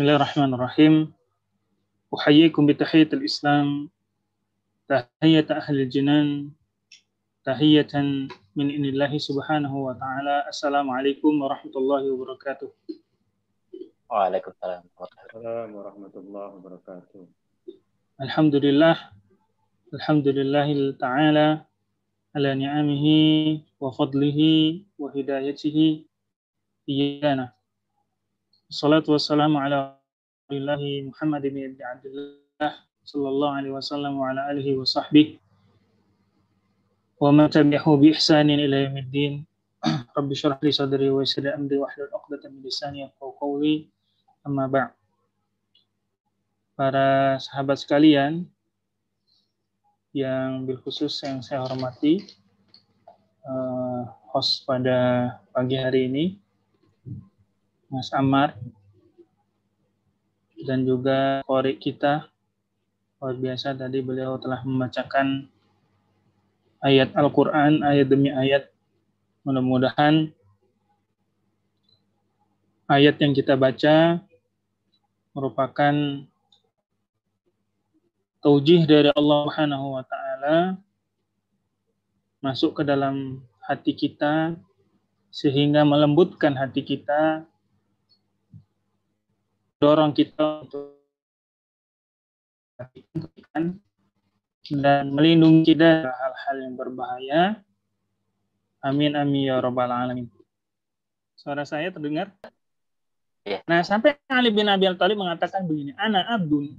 Bismillahirrahmanirrahim. Uhayyikum bitahiyat al-Islam, tahiyat ahlil jinan, tahiyatan min inillahi subhanahu wa ta'ala. Assalamualaikum warahmatullahi wabarakatuh. Waalaikumsalam warahmatullahi wabarakatuh. Alhamdulillah. Alhamdulillahil ta'ala ala ni'amihi wa fadlihi wa hidayatihi iyana. Salatu wassalamu ala Allahi Muhammad bin Abi Abdullah sallallahu alaihi wasallam wa ala alihi wa sahbihi wa man tabi'ahu bi ihsanin ila yaumiddin. Rabbi syrah li sadri wa yassir amri wahlul 'uqdatam min lisani yafqahu qawli. Amma ba' Para sahabat sekalian yang berkhusus yang saya hormati, uh, host pada pagi hari ini Mas Amar dan juga Kori kita luar biasa tadi beliau telah membacakan ayat Al-Quran ayat demi ayat mudah-mudahan ayat yang kita baca merupakan taujih dari Allah Subhanahu wa taala masuk ke dalam hati kita sehingga melembutkan hati kita dorong kita untuk dan melindungi kita dari hal-hal yang berbahaya. Amin amin ya robbal alamin. Suara saya terdengar? Iya. Nah, sampai Ali bin Abi Al Thalib mengatakan begini, "Ana abdun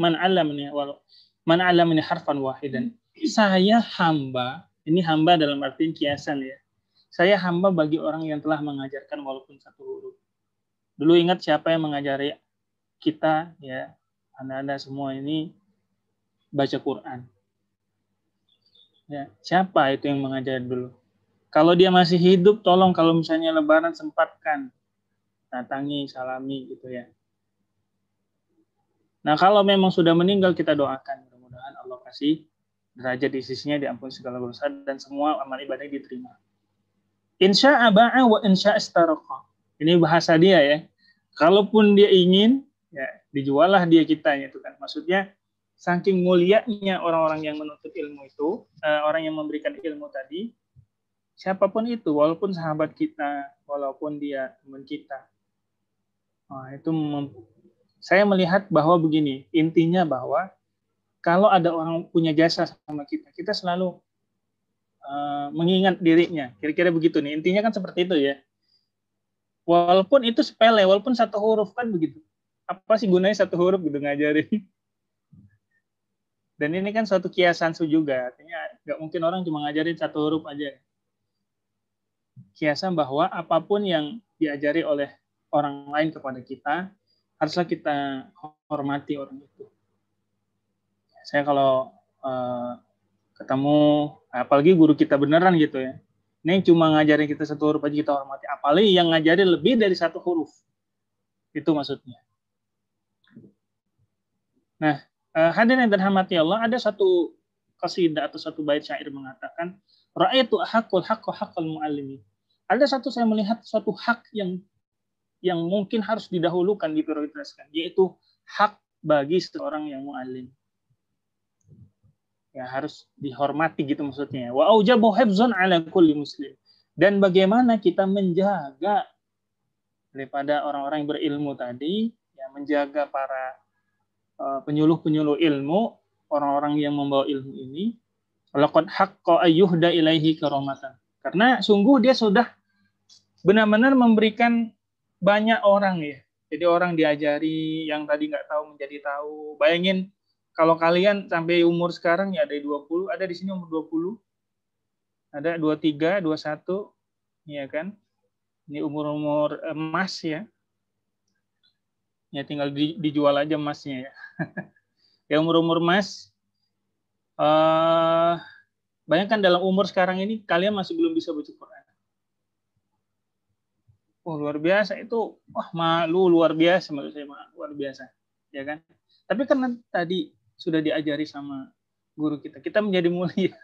man alamni wal man alamni harfan wahidan." Saya hamba, ini hamba dalam arti kiasan ya. Saya hamba bagi orang yang telah mengajarkan walaupun satu huruf Dulu ingat siapa yang mengajari kita ya, Anda-anda semua ini baca Quran. Ya, siapa itu yang mengajar dulu? Kalau dia masih hidup, tolong kalau misalnya lebaran sempatkan datangi, salami gitu ya. Nah, kalau memang sudah meninggal kita doakan mudah-mudahan Allah kasih derajat di sisinya diampuni segala dosa dan semua amal ibadah diterima. Insya Allah wa insya Allah ini bahasa dia ya. Kalaupun dia ingin, ya dijuallah dia kitanya itu kan. Maksudnya saking mulianya orang-orang yang menuntut ilmu itu, uh, orang yang memberikan ilmu tadi, siapapun itu, walaupun sahabat kita, walaupun dia teman kita. Nah, itu saya melihat bahwa begini, intinya bahwa kalau ada orang punya jasa sama kita, kita selalu uh, mengingat dirinya. Kira-kira begitu nih. Intinya kan seperti itu ya walaupun itu sepele walaupun satu huruf kan begitu apa sih gunanya satu huruf gitu ngajarin dan ini kan suatu kiasan su juga artinya nggak mungkin orang cuma ngajarin satu huruf aja kiasan bahwa apapun yang diajari oleh orang lain kepada kita haruslah kita hormati orang itu saya kalau uh, ketemu apalagi guru kita beneran gitu ya Neng cuma ngajarin kita satu huruf aja kita hormati. Apalagi yang ngajarin lebih dari satu huruf. Itu maksudnya. Nah, eh, hadirin dan hamati Allah, ada satu kasidah atau satu bait syair mengatakan, Ra'aitu hakul haqqa haqqal mu'allimi. Ada satu saya melihat suatu hak yang yang mungkin harus didahulukan, diprioritaskan, yaitu hak bagi seorang yang mu'alim ya harus dihormati gitu maksudnya wa aujabu ala kulli muslim dan bagaimana kita menjaga daripada orang-orang yang berilmu tadi ya menjaga para eh, penyuluh-penyuluh ilmu orang-orang yang membawa ilmu ini laqad haqqo ayyuhda ilaihi karamatan karena sungguh dia sudah benar-benar memberikan banyak orang ya jadi orang diajari yang tadi nggak tahu menjadi tahu bayangin kalau kalian sampai umur sekarang ya ada 20, ada di sini umur 20, ada 23, 21, ya kan? Ini umur-umur eh, emas ya. Ya tinggal di, dijual aja emasnya ya. ya umur-umur emas Eh bayangkan dalam umur sekarang ini kalian masih belum bisa baca Quran. Oh, luar biasa itu. Wah, malu luar biasa menurut saya, malu, luar biasa. Ya kan? Tapi karena tadi sudah diajari sama guru kita. Kita menjadi mulia.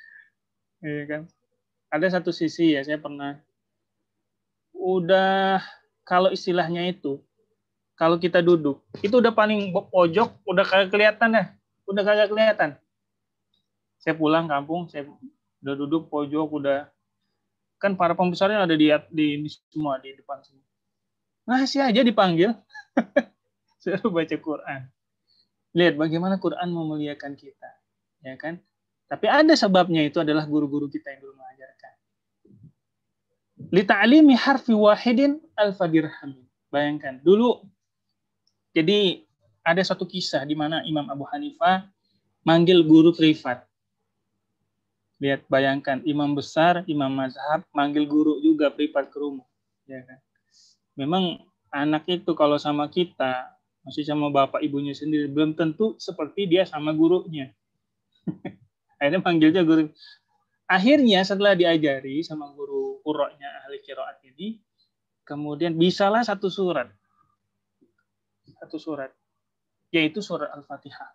ya kan? Ada satu sisi ya, saya pernah udah kalau istilahnya itu kalau kita duduk itu udah paling pojok udah kagak kelihatan ya udah kagak kelihatan saya pulang kampung saya udah duduk pojok udah kan para pembesarnya ada di di ini semua di depan semua nah sih aja dipanggil saya baca Quran Lihat bagaimana Quran memuliakan kita, ya kan? Tapi ada sebabnya itu adalah guru-guru kita yang dulu mengajarkan. Lita'alimi harfi wahidin al fadirham Bayangkan, dulu jadi ada satu kisah di mana Imam Abu Hanifah manggil guru privat. Lihat, bayangkan imam besar, imam mazhab manggil guru juga privat ke rumah, ya kan? Memang anak itu kalau sama kita masih sama bapak ibunya sendiri belum tentu seperti dia sama gurunya akhirnya panggilnya guru akhirnya setelah diajari sama guru kuroknya ahli kiroat ini kemudian bisalah satu surat satu surat yaitu surat al-fatihah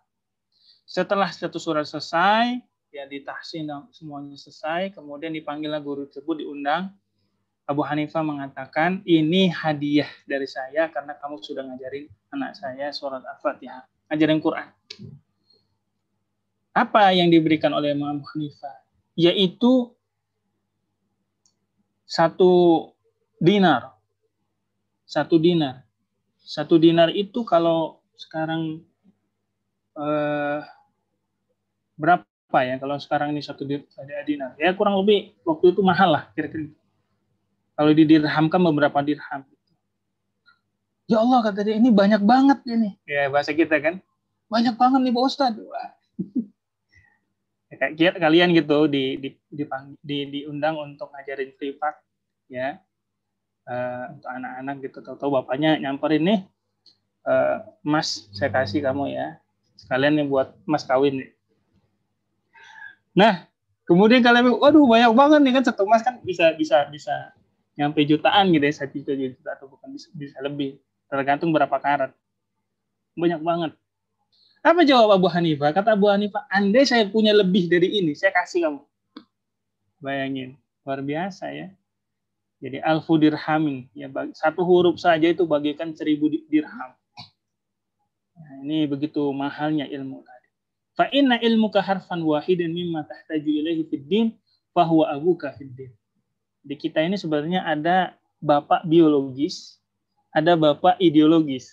setelah satu surat selesai ya ditahsin semuanya selesai kemudian dipanggillah guru tersebut diundang Abu Hanifah mengatakan, ini hadiah dari saya karena kamu sudah ngajarin anak saya surat Al-Fatihah. Ngajarin Quran. Apa yang diberikan oleh Imam Abu Hanifah? Yaitu satu dinar. Satu dinar. Satu dinar itu kalau sekarang eh, berapa ya? Kalau sekarang ini satu dinar. Ya kurang lebih waktu itu mahal lah kira-kira kalau didirhamkan beberapa dirham. Ya Allah kata dia ini banyak banget ini. Ya bahasa kita kan. Banyak banget nih Pak Ustaz. Wah. Kayak kalian gitu di, di, di, di, diundang untuk ngajarin privat ya uh, untuk anak-anak gitu tahu-tahu bapaknya nyamperin nih uh, mas saya kasih kamu ya sekalian nih buat mas kawin nih. nah kemudian kalian waduh banyak banget nih kan satu mas kan bisa bisa bisa nyampe jutaan gitu ya satu juta juta atau bukan bisa, bisa lebih tergantung berapa karat banyak banget apa jawab Abu Hanifah kata Abu Hanifah andai saya punya lebih dari ini saya kasih kamu bayangin luar biasa ya jadi alfu dirhamin ya satu huruf saja itu bagikan seribu dirham nah, ini begitu mahalnya ilmu tadi fa inna ilmuka harfan wahidin mimma tahtaju ilaihi fid din fahuwa abuka fid di kita ini sebenarnya ada bapak biologis, ada bapak ideologis.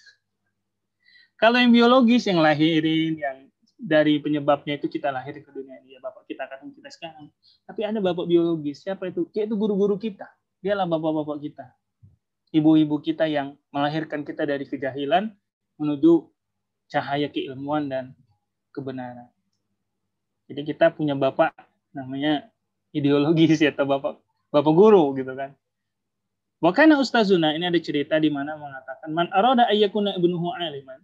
Kalau yang biologis yang lahirin, yang dari penyebabnya itu kita lahir ke dunia ini ya bapak kita akan kita sekarang. Tapi ada bapak biologis, siapa itu? Dia itu guru-guru kita. Dialah bapak-bapak kita. Ibu-ibu kita yang melahirkan kita dari kejahilan menuju cahaya keilmuan dan kebenaran. Jadi kita punya bapak namanya ideologis ya atau bapak bapak guru gitu kan. Wakana ustazuna ini ada cerita di mana mengatakan man aroda ayyakuna ibnuhu aliman.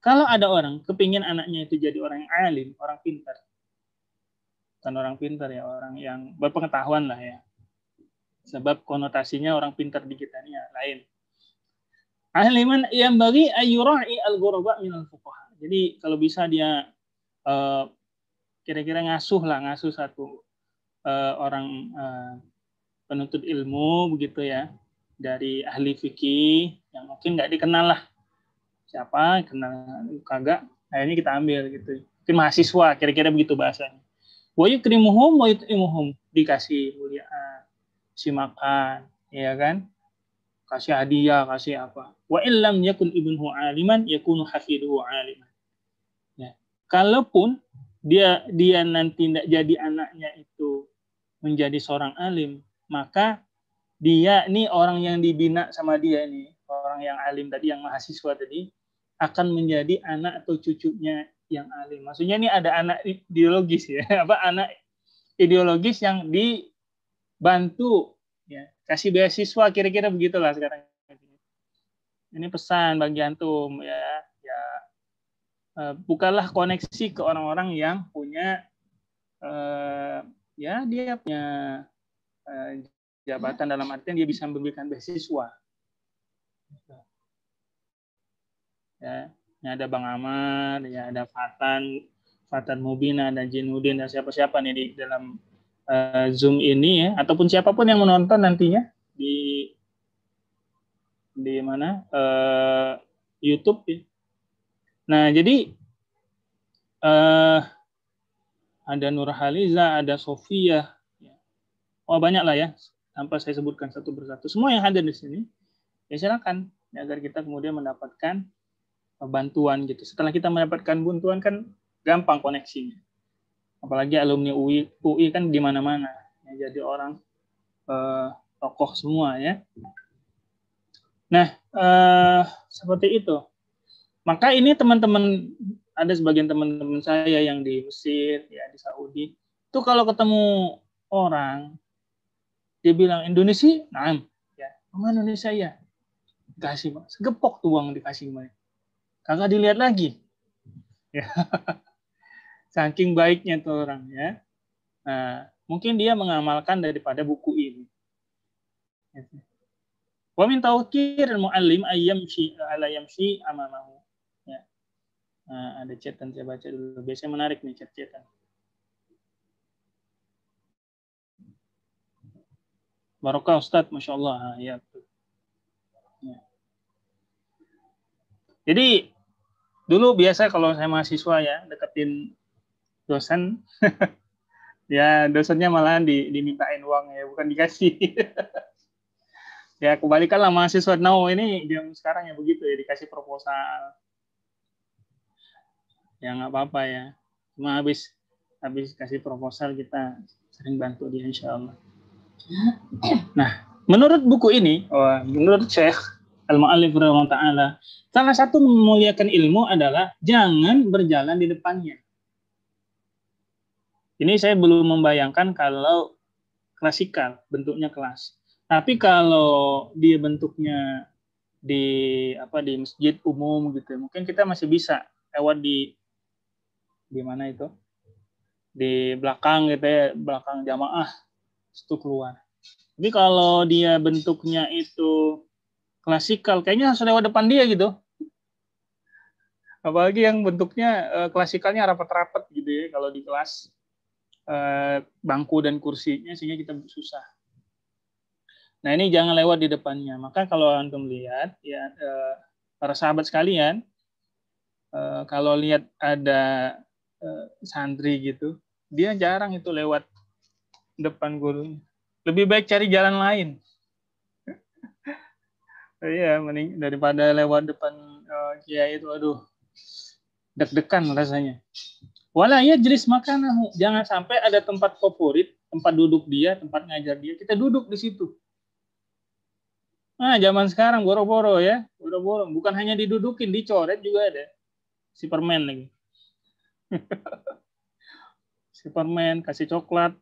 Kalau ada orang kepingin anaknya itu jadi orang yang alim, orang pintar. kan orang pintar ya, orang yang berpengetahuan lah ya. Sebab konotasinya orang pintar di kita ini ya, lain. Aliman yang bagi ayyura'i al-ghuraba min al-fuqaha. Jadi kalau bisa dia eh, kira-kira ngasuh lah, ngasuh satu eh, orang eh, penuntut ilmu begitu ya dari ahli fikih yang mungkin nggak dikenal lah siapa kenal kagak nah ini kita ambil gitu mungkin mahasiswa kira-kira begitu bahasanya wa yukrimuhum wa yutimuhum dikasih mulia si makan ya kan kasih hadiah kasih apa wa illam yakun ibnu aliman yakunu hafidhu aliman ya kalaupun dia dia nanti tidak jadi anaknya itu menjadi seorang alim maka dia ini orang yang dibina sama dia ini orang yang alim tadi yang mahasiswa tadi akan menjadi anak atau cucunya yang alim maksudnya ini ada anak ideologis ya apa anak ideologis yang dibantu ya kasih beasiswa kira-kira begitulah sekarang ini pesan bagi antum ya ya eh, bukalah koneksi ke orang-orang yang punya eh, ya dia punya Eh, jabatan iya. dalam artian dia bisa memberikan beasiswa. Ya, ini ada Bang Amar, ya ada Fatan, Fatan Mubina, ada Jinudin, dan siapa-siapa nih di dalam uh, Zoom ini ya, ataupun siapapun yang menonton nantinya di di mana uh, YouTube ya. Nah jadi uh, ada Nur Haliza, ada Sofia, oh banyak lah ya, tanpa saya sebutkan satu persatu. Semua yang hadir di sini, ya silakan ya, agar kita kemudian mendapatkan bantuan gitu. Setelah kita mendapatkan bantuan kan gampang koneksinya. Apalagi alumni UI, UI kan di mana-mana. Ya, jadi orang eh, tokoh semua ya. Nah, eh, seperti itu. Maka ini teman-teman ada sebagian teman-teman saya yang di Mesir, ya di Saudi, itu kalau ketemu orang dia bilang, Indonesia? Naam. Ya. mana Indonesia ya. Kasih, segepok tuh uang dikasih. mas kagak dilihat lagi. Ya. Saking baiknya tuh orang ya. Nah, mungkin dia mengamalkan daripada buku ini. Ya. Wa min tawqir muallim ayyamshi ala yamshi amamahu. Ya. Nah, ada chat saya baca dulu. Biasanya menarik nih chat-chatan. Barokah Ustaz, Masya Allah. Ya. ya. Jadi dulu biasa kalau saya mahasiswa ya deketin dosen, ya dosennya malahan di, dimintain uang ya, bukan dikasih. ya kembali mahasiswa now nah, ini yang sekarang ya begitu ya dikasih proposal. Ya nggak apa-apa ya. Cuma habis habis kasih proposal kita sering bantu dia insya Allah. Nah, menurut buku ini, oh, menurut Syekh Al-Mu'allif Ta'ala, salah satu memuliakan ilmu adalah jangan berjalan di depannya. Ini saya belum membayangkan kalau klasikal bentuknya kelas. Tapi kalau dia bentuknya di apa di masjid umum gitu, mungkin kita masih bisa lewat di di mana itu? Di belakang gitu ya, belakang jamaah itu keluar. Tapi kalau dia bentuknya itu klasikal, kayaknya harus lewat depan dia gitu. Apalagi yang bentuknya eh, klasikalnya rapat-rapat gitu ya kalau di kelas eh, bangku dan kursinya sehingga kita susah. Nah ini jangan lewat di depannya. Maka kalau antum lihat ya eh, para sahabat sekalian kalau lihat ada santri gitu, dia jarang itu lewat depan gurunya. Lebih baik cari jalan lain. Iya, mending daripada lewat depan uh, kiai itu, aduh, deg-degan rasanya. ya jenis makanan, jangan sampai ada tempat favorit, tempat duduk dia, tempat ngajar dia, kita duduk di situ. Nah, zaman sekarang boro-boro ya, boro-boro. Bukan hanya didudukin, dicoret juga ada. Superman permen lagi. Superman kasih coklat,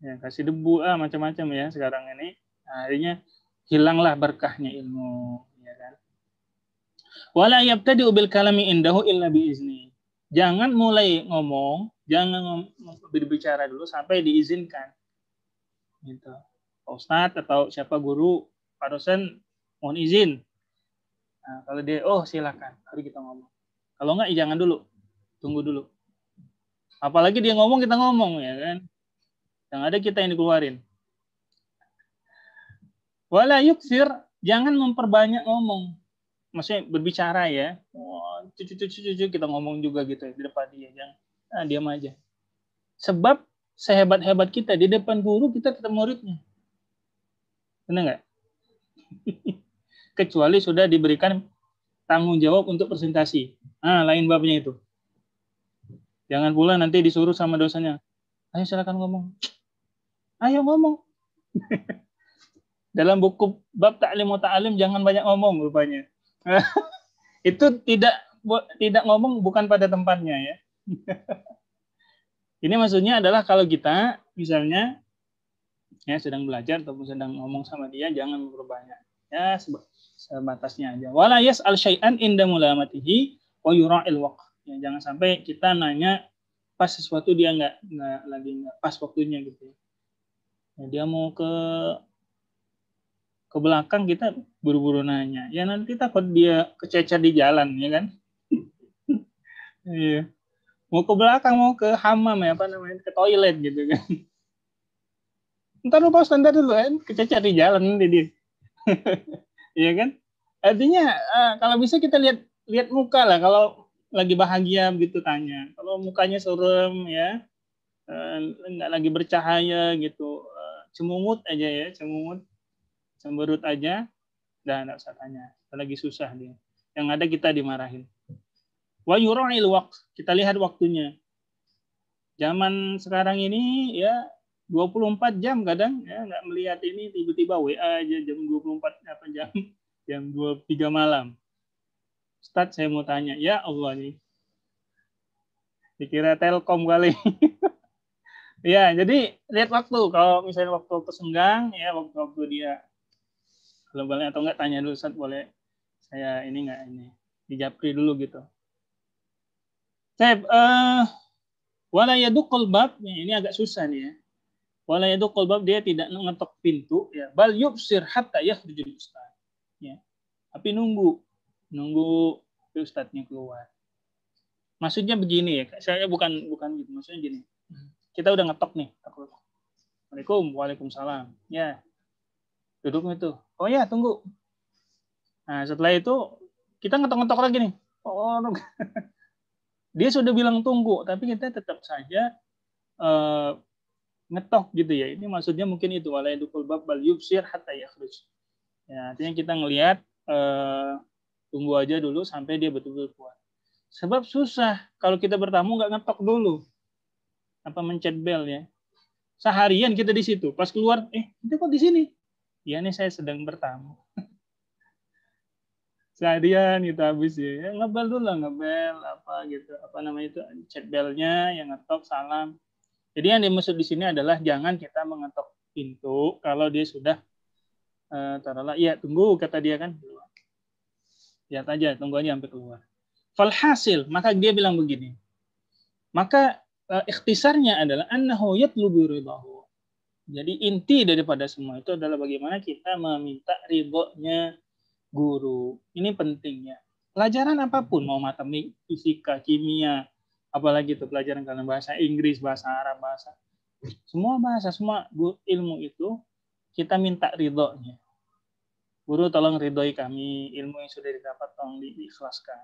ya kasih debu ah macam-macam ya sekarang ini nah, akhirnya hilanglah berkahnya ilmu ya kan wala yabtadi kalami indahu illa izni jangan mulai ngomong jangan berbicara dulu sampai diizinkan gitu Pak Ustadz atau siapa guru Pak dosen mohon izin nah, kalau dia oh silakan baru kita ngomong kalau enggak ya jangan dulu tunggu dulu apalagi dia ngomong kita ngomong ya kan yang ada kita yang dikeluarin. Wala yuksir, jangan memperbanyak ngomong. Maksudnya berbicara ya. Cucu-cucu oh, cucu kita ngomong juga gitu ya, di depan dia. Jangan nah, diam aja. Sebab sehebat-hebat kita, di depan guru kita tetap muridnya. Benar nggak? Kecuali sudah diberikan tanggung jawab untuk presentasi. Ah, lain babnya itu. Jangan pula nanti disuruh sama dosanya. Ayo silakan ngomong. Ayo ngomong. Dalam buku bab ta'lim wa ta'alim jangan banyak ngomong rupanya. itu tidak tidak ngomong bukan pada tempatnya ya. Ini maksudnya adalah kalau kita misalnya ya sedang belajar ataupun sedang ngomong sama dia jangan memperbanyak. Ya sebatasnya aja. Wala al syai'an inda mulamatihi wa yura'il waqt. Ya, jangan sampai kita nanya pas sesuatu dia nggak lagi nggak pas waktunya gitu. Ya. Ya, dia mau ke ke belakang kita buru-buru nanya ya nanti takut dia kececer di jalan ya kan iya mau ke belakang mau ke hamam ya apa namanya ke toilet gitu kan ntar lupa standar dulu kan kececer di jalan nanti dia iya kan artinya eh, kalau bisa kita lihat lihat muka lah kalau lagi bahagia gitu tanya kalau mukanya serem ya eh, nggak lagi bercahaya gitu cemungut aja ya, cemungut, cemberut aja, dan tidak usah tanya. Lagi susah dia. Yang ada kita dimarahin. Wa yura'il Kita lihat waktunya. Zaman sekarang ini ya 24 jam kadang ya nggak melihat ini tiba-tiba WA aja jam 24 apa jam jam 23 malam. Ustaz saya mau tanya, ya Allah nih. Dikira Telkom kali. Iya, jadi lihat waktu. Kalau misalnya waktu tersenggang ya waktu-waktu dia kalau boleh atau enggak tanya dulu saat boleh saya ini enggak ini dijapri dulu gitu. Saya eh walayadu kolbab ini agak susah nih ya. Walayadu kolbab dia tidak ngetok pintu ya. Bal yubsir hatta yahrujul ustad. Ya. Tapi nunggu nunggu ustadnya keluar. Maksudnya begini ya, saya bukan bukan gitu, maksudnya gini kita udah ngetok nih. Assalamualaikum. Waalaikumsalam. Ya. Duduk itu. Oh ya, tunggu. Nah, setelah itu kita ngetok-ngetok lagi nih. Oh, dia sudah bilang tunggu, tapi kita tetap saja uh, ngetok gitu ya. Ini maksudnya mungkin itu wala bab bal yubsir hatta yakhruj. Ya, artinya kita ngelihat uh, tunggu aja dulu sampai dia betul-betul kuat Sebab susah kalau kita bertamu nggak ngetok dulu apa mencet bel ya. Seharian kita di situ. Pas keluar, eh kita kok di sini? ya ini saya sedang bertamu. Seharian kita gitu habis ya. ya ngebel dulu lah, ngebel apa gitu. Apa namanya itu chat belnya yang ngetok salam. Jadi yang dimaksud di sini adalah jangan kita mengetok pintu kalau dia sudah uh, taruhlah Ya, tunggu kata dia kan Lihat aja tunggu aja sampai keluar. Falhasil maka dia bilang begini. Maka Eh, ikhtisarnya adalah annahu yatlubu ridahu. Jadi inti daripada semua itu adalah bagaimana kita meminta ridhonya guru. Ini pentingnya. Pelajaran apapun, mau matematik, fisika, kimia, apalagi itu pelajaran kalian bahasa Inggris, bahasa Arab, bahasa semua bahasa, semua ilmu itu kita minta ridhonya. Guru tolong ridhoi kami ilmu yang sudah didapat tolong diikhlaskan.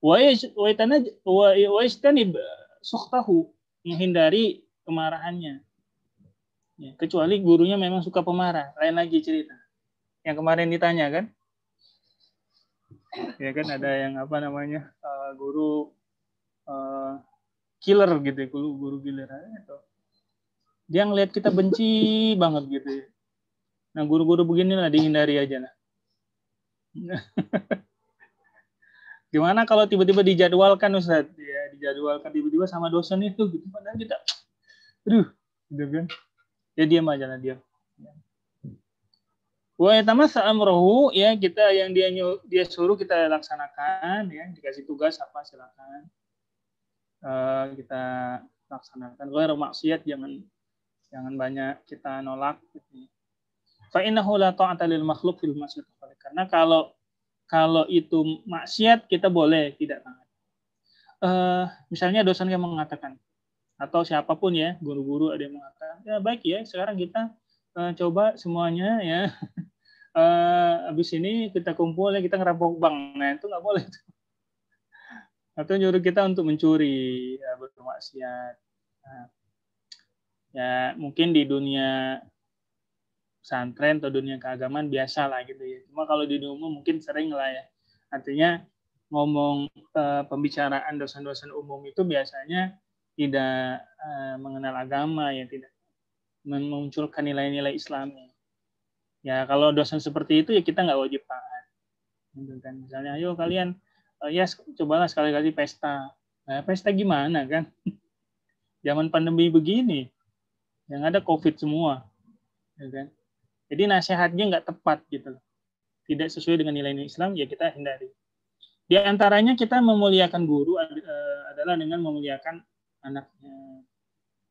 Wa suktahu menghindari kemarahannya. Ya, kecuali gurunya memang suka pemarah, lain lagi cerita. Yang kemarin ditanya kan? Ya kan ada yang apa namanya uh, guru uh, killer gitu ya, guru guru killer itu dia ngelihat kita benci banget gitu ya. Nah guru-guru beginilah dihindari aja lah. gimana kalau tiba-tiba dijadwalkan Ustaz ya dijadwalkan tiba-tiba sama dosen itu gitu padahal kita aduh gitu kan ya diam aja lah diam wa yatamassa sa'amrohu ya kita yang dia dia suruh kita laksanakan ya dikasih tugas apa silakan uh, kita laksanakan kalau maksiat jangan jangan banyak kita nolak gitu. fa innahu la ta'ata lil makhluq fil maksiat karena kalau kalau itu maksiat, kita boleh tidak taat. Uh, eh, misalnya dosen yang mengatakan, atau siapapun ya, guru-guru ada yang mengatakan, ya baik ya, sekarang kita uh, coba semuanya ya, uh, habis ini kita kumpul ya, kita ngerampok bank. Nah itu nggak boleh. Atau nyuruh kita untuk mencuri, ya, bermaksiat. Nah, ya mungkin di dunia pesantren atau dunia keagamaan biasa lah gitu ya. Cuma kalau di dunia umum mungkin sering lah ya. Artinya ngomong e, pembicaraan dosen-dosen umum itu biasanya tidak e, mengenal agama ya tidak memunculkan nilai-nilai Islami. Ya kalau dosen seperti itu ya kita nggak wajib taat. Gitu kan misalnya ayo kalian e, ya cobalah sekali-kali pesta. Nah, pesta gimana kan? Zaman pandemi begini yang ada covid semua, ya kan? Jadi nasihatnya nggak tepat gitu Tidak sesuai dengan nilai-nilai Islam, ya kita hindari. Di antaranya kita memuliakan guru e, adalah dengan memuliakan anaknya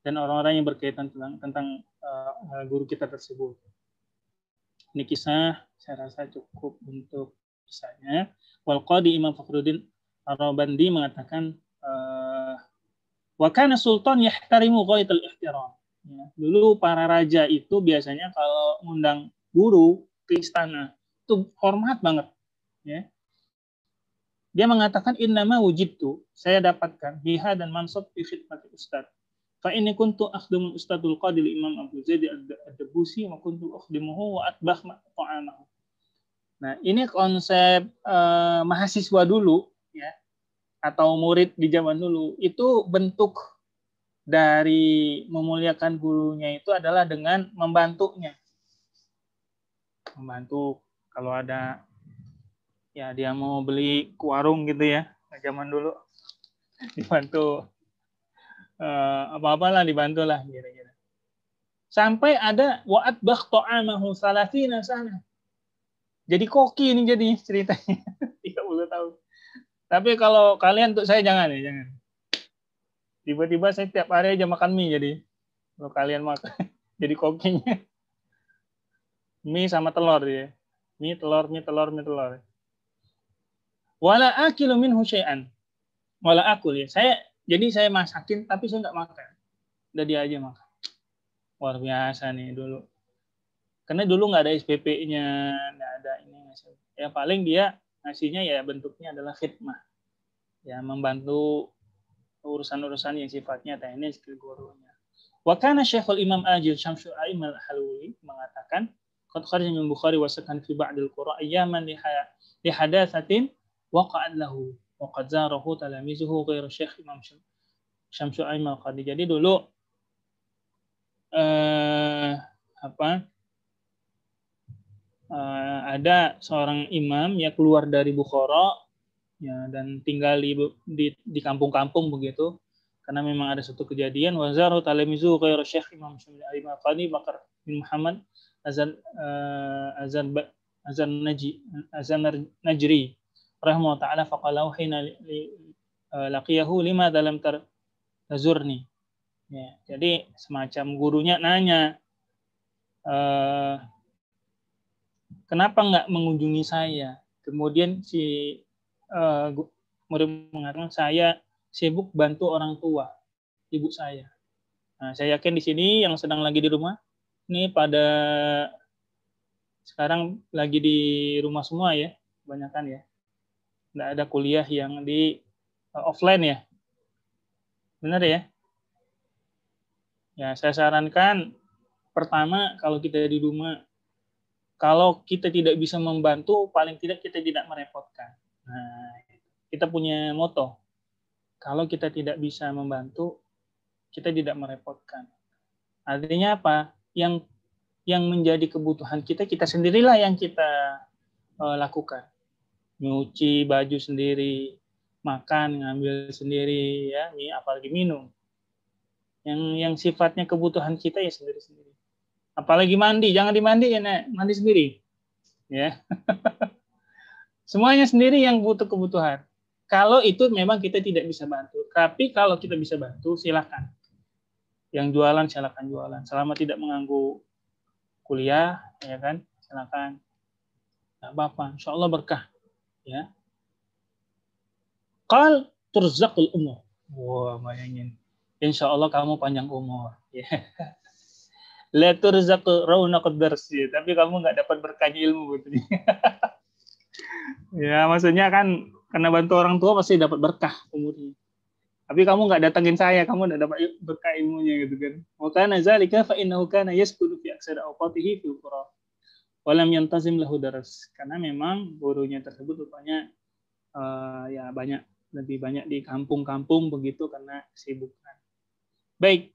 dan orang-orang yang berkaitan tentang, tentang e, guru kita tersebut. Ini kisah saya rasa cukup untuk kisahnya. Wal di Imam Fakhruddin Arabandi mengatakan "Wakana e, wa kana sultan yahtarimu ghaital ihtiram. Ya. Dulu para raja itu biasanya kalau ngundang guru ke istana itu hormat banget. Ya. Dia mengatakan in nama wujib tu saya dapatkan biha dan mansab fi khidmati ustaz. Fa ini kuntu akhdimul ustadul qadil Imam Abu Zaid ad-Dabusi wa kuntu akhdimuhu wa atbah ta'amahu. Nah, ini konsep eh, mahasiswa dulu ya atau murid di zaman dulu itu bentuk dari memuliakan gurunya itu adalah dengan membantunya. Membantu kalau ada ya dia mau beli ke warung gitu ya, zaman dulu dibantu eh, apa-apalah dibantulah kira-kira. Sampai ada wa'at bakh ta'amahu salafina sana. Jadi koki ini jadi ceritanya. 30 tahun. Tapi kalau kalian untuk saya jangan ya, jangan tiba-tiba saya tiap hari aja makan mie jadi kalau kalian makan jadi kokinya mie sama telur ya mie telur mie telur mie telur wala akilu min syai'an wala akul ya saya jadi saya masakin tapi saya nggak makan udah dia aja makan luar biasa nih dulu karena dulu nggak ada SPP-nya nggak ada ini ya paling dia ngasihnya ya bentuknya adalah khidmah ya membantu urusan-urusan yang sifatnya teknis ke gurunya. Wakana Syekhul Imam Ajil Syamsul Aim Al-Halwi mengatakan, Qad kharij min Bukhari wasakan fi ba'dil qura ayyaman li hadatsatin waqa'at lahu wa qad zarahu talamizuhu ghairu Syekh Imam Syamsul Aim Al-Qadi. Jadi dulu eh, apa Uh, ada seorang imam yang keluar dari Bukhara ya dan tinggal di di, di kampung-kampung begitu karena memang ada satu kejadian wazaru ta'limizu kayak syekh Imam Syamil Al Bakar bin Muhammad Azan uh, Azan Azan Naji Azan Najri rahimahullah taala faqala hina eh, laqiyahu lima dalam tar tazurni ya jadi semacam gurunya nanya uh, kenapa enggak mengunjungi saya kemudian si uh, murid mengatakan saya sibuk bantu orang tua ibu saya. Nah, saya yakin di sini yang sedang lagi di rumah ini pada sekarang lagi di rumah semua ya, kebanyakan ya. Tidak ada kuliah yang di uh, offline ya. Benar ya? Ya, saya sarankan pertama kalau kita di rumah kalau kita tidak bisa membantu paling tidak kita tidak merepotkan Nah, kita punya moto. Kalau kita tidak bisa membantu, kita tidak merepotkan. Artinya apa? Yang yang menjadi kebutuhan kita, kita sendirilah yang kita uh, lakukan. Nyuci baju sendiri, makan, ngambil sendiri, ya, apalagi minum. Yang yang sifatnya kebutuhan kita ya sendiri-sendiri. Apalagi mandi, jangan dimandi ya, Nek. Mandi sendiri. Ya. Semuanya sendiri yang butuh kebutuhan. Kalau itu memang kita tidak bisa bantu. Tapi kalau kita bisa bantu, silakan. Yang jualan, silakan jualan. Selama tidak mengganggu kuliah, ya kan, silakan. Tidak apa-apa. Insya Allah berkah. Ya. Kal turzakul umur. Wah, bayangin. Insya Allah kamu panjang umur. Ya. Letur zakul raunaqad Tapi kamu nggak dapat berkahnya ilmu. Betul. Gitu. Ya, maksudnya kan karena bantu orang tua pasti dapat berkah umurnya. Tapi kamu nggak datengin saya, kamu nggak dapat berkah ilmunya gitu kan. Maka nazalika fa innahu kana yaskudu fi aksada awqatihi fi qura. Walam yantazim lahu daras. Karena memang gurunya tersebut rupanya uh, ya banyak lebih banyak di kampung-kampung begitu karena sibukan. Baik.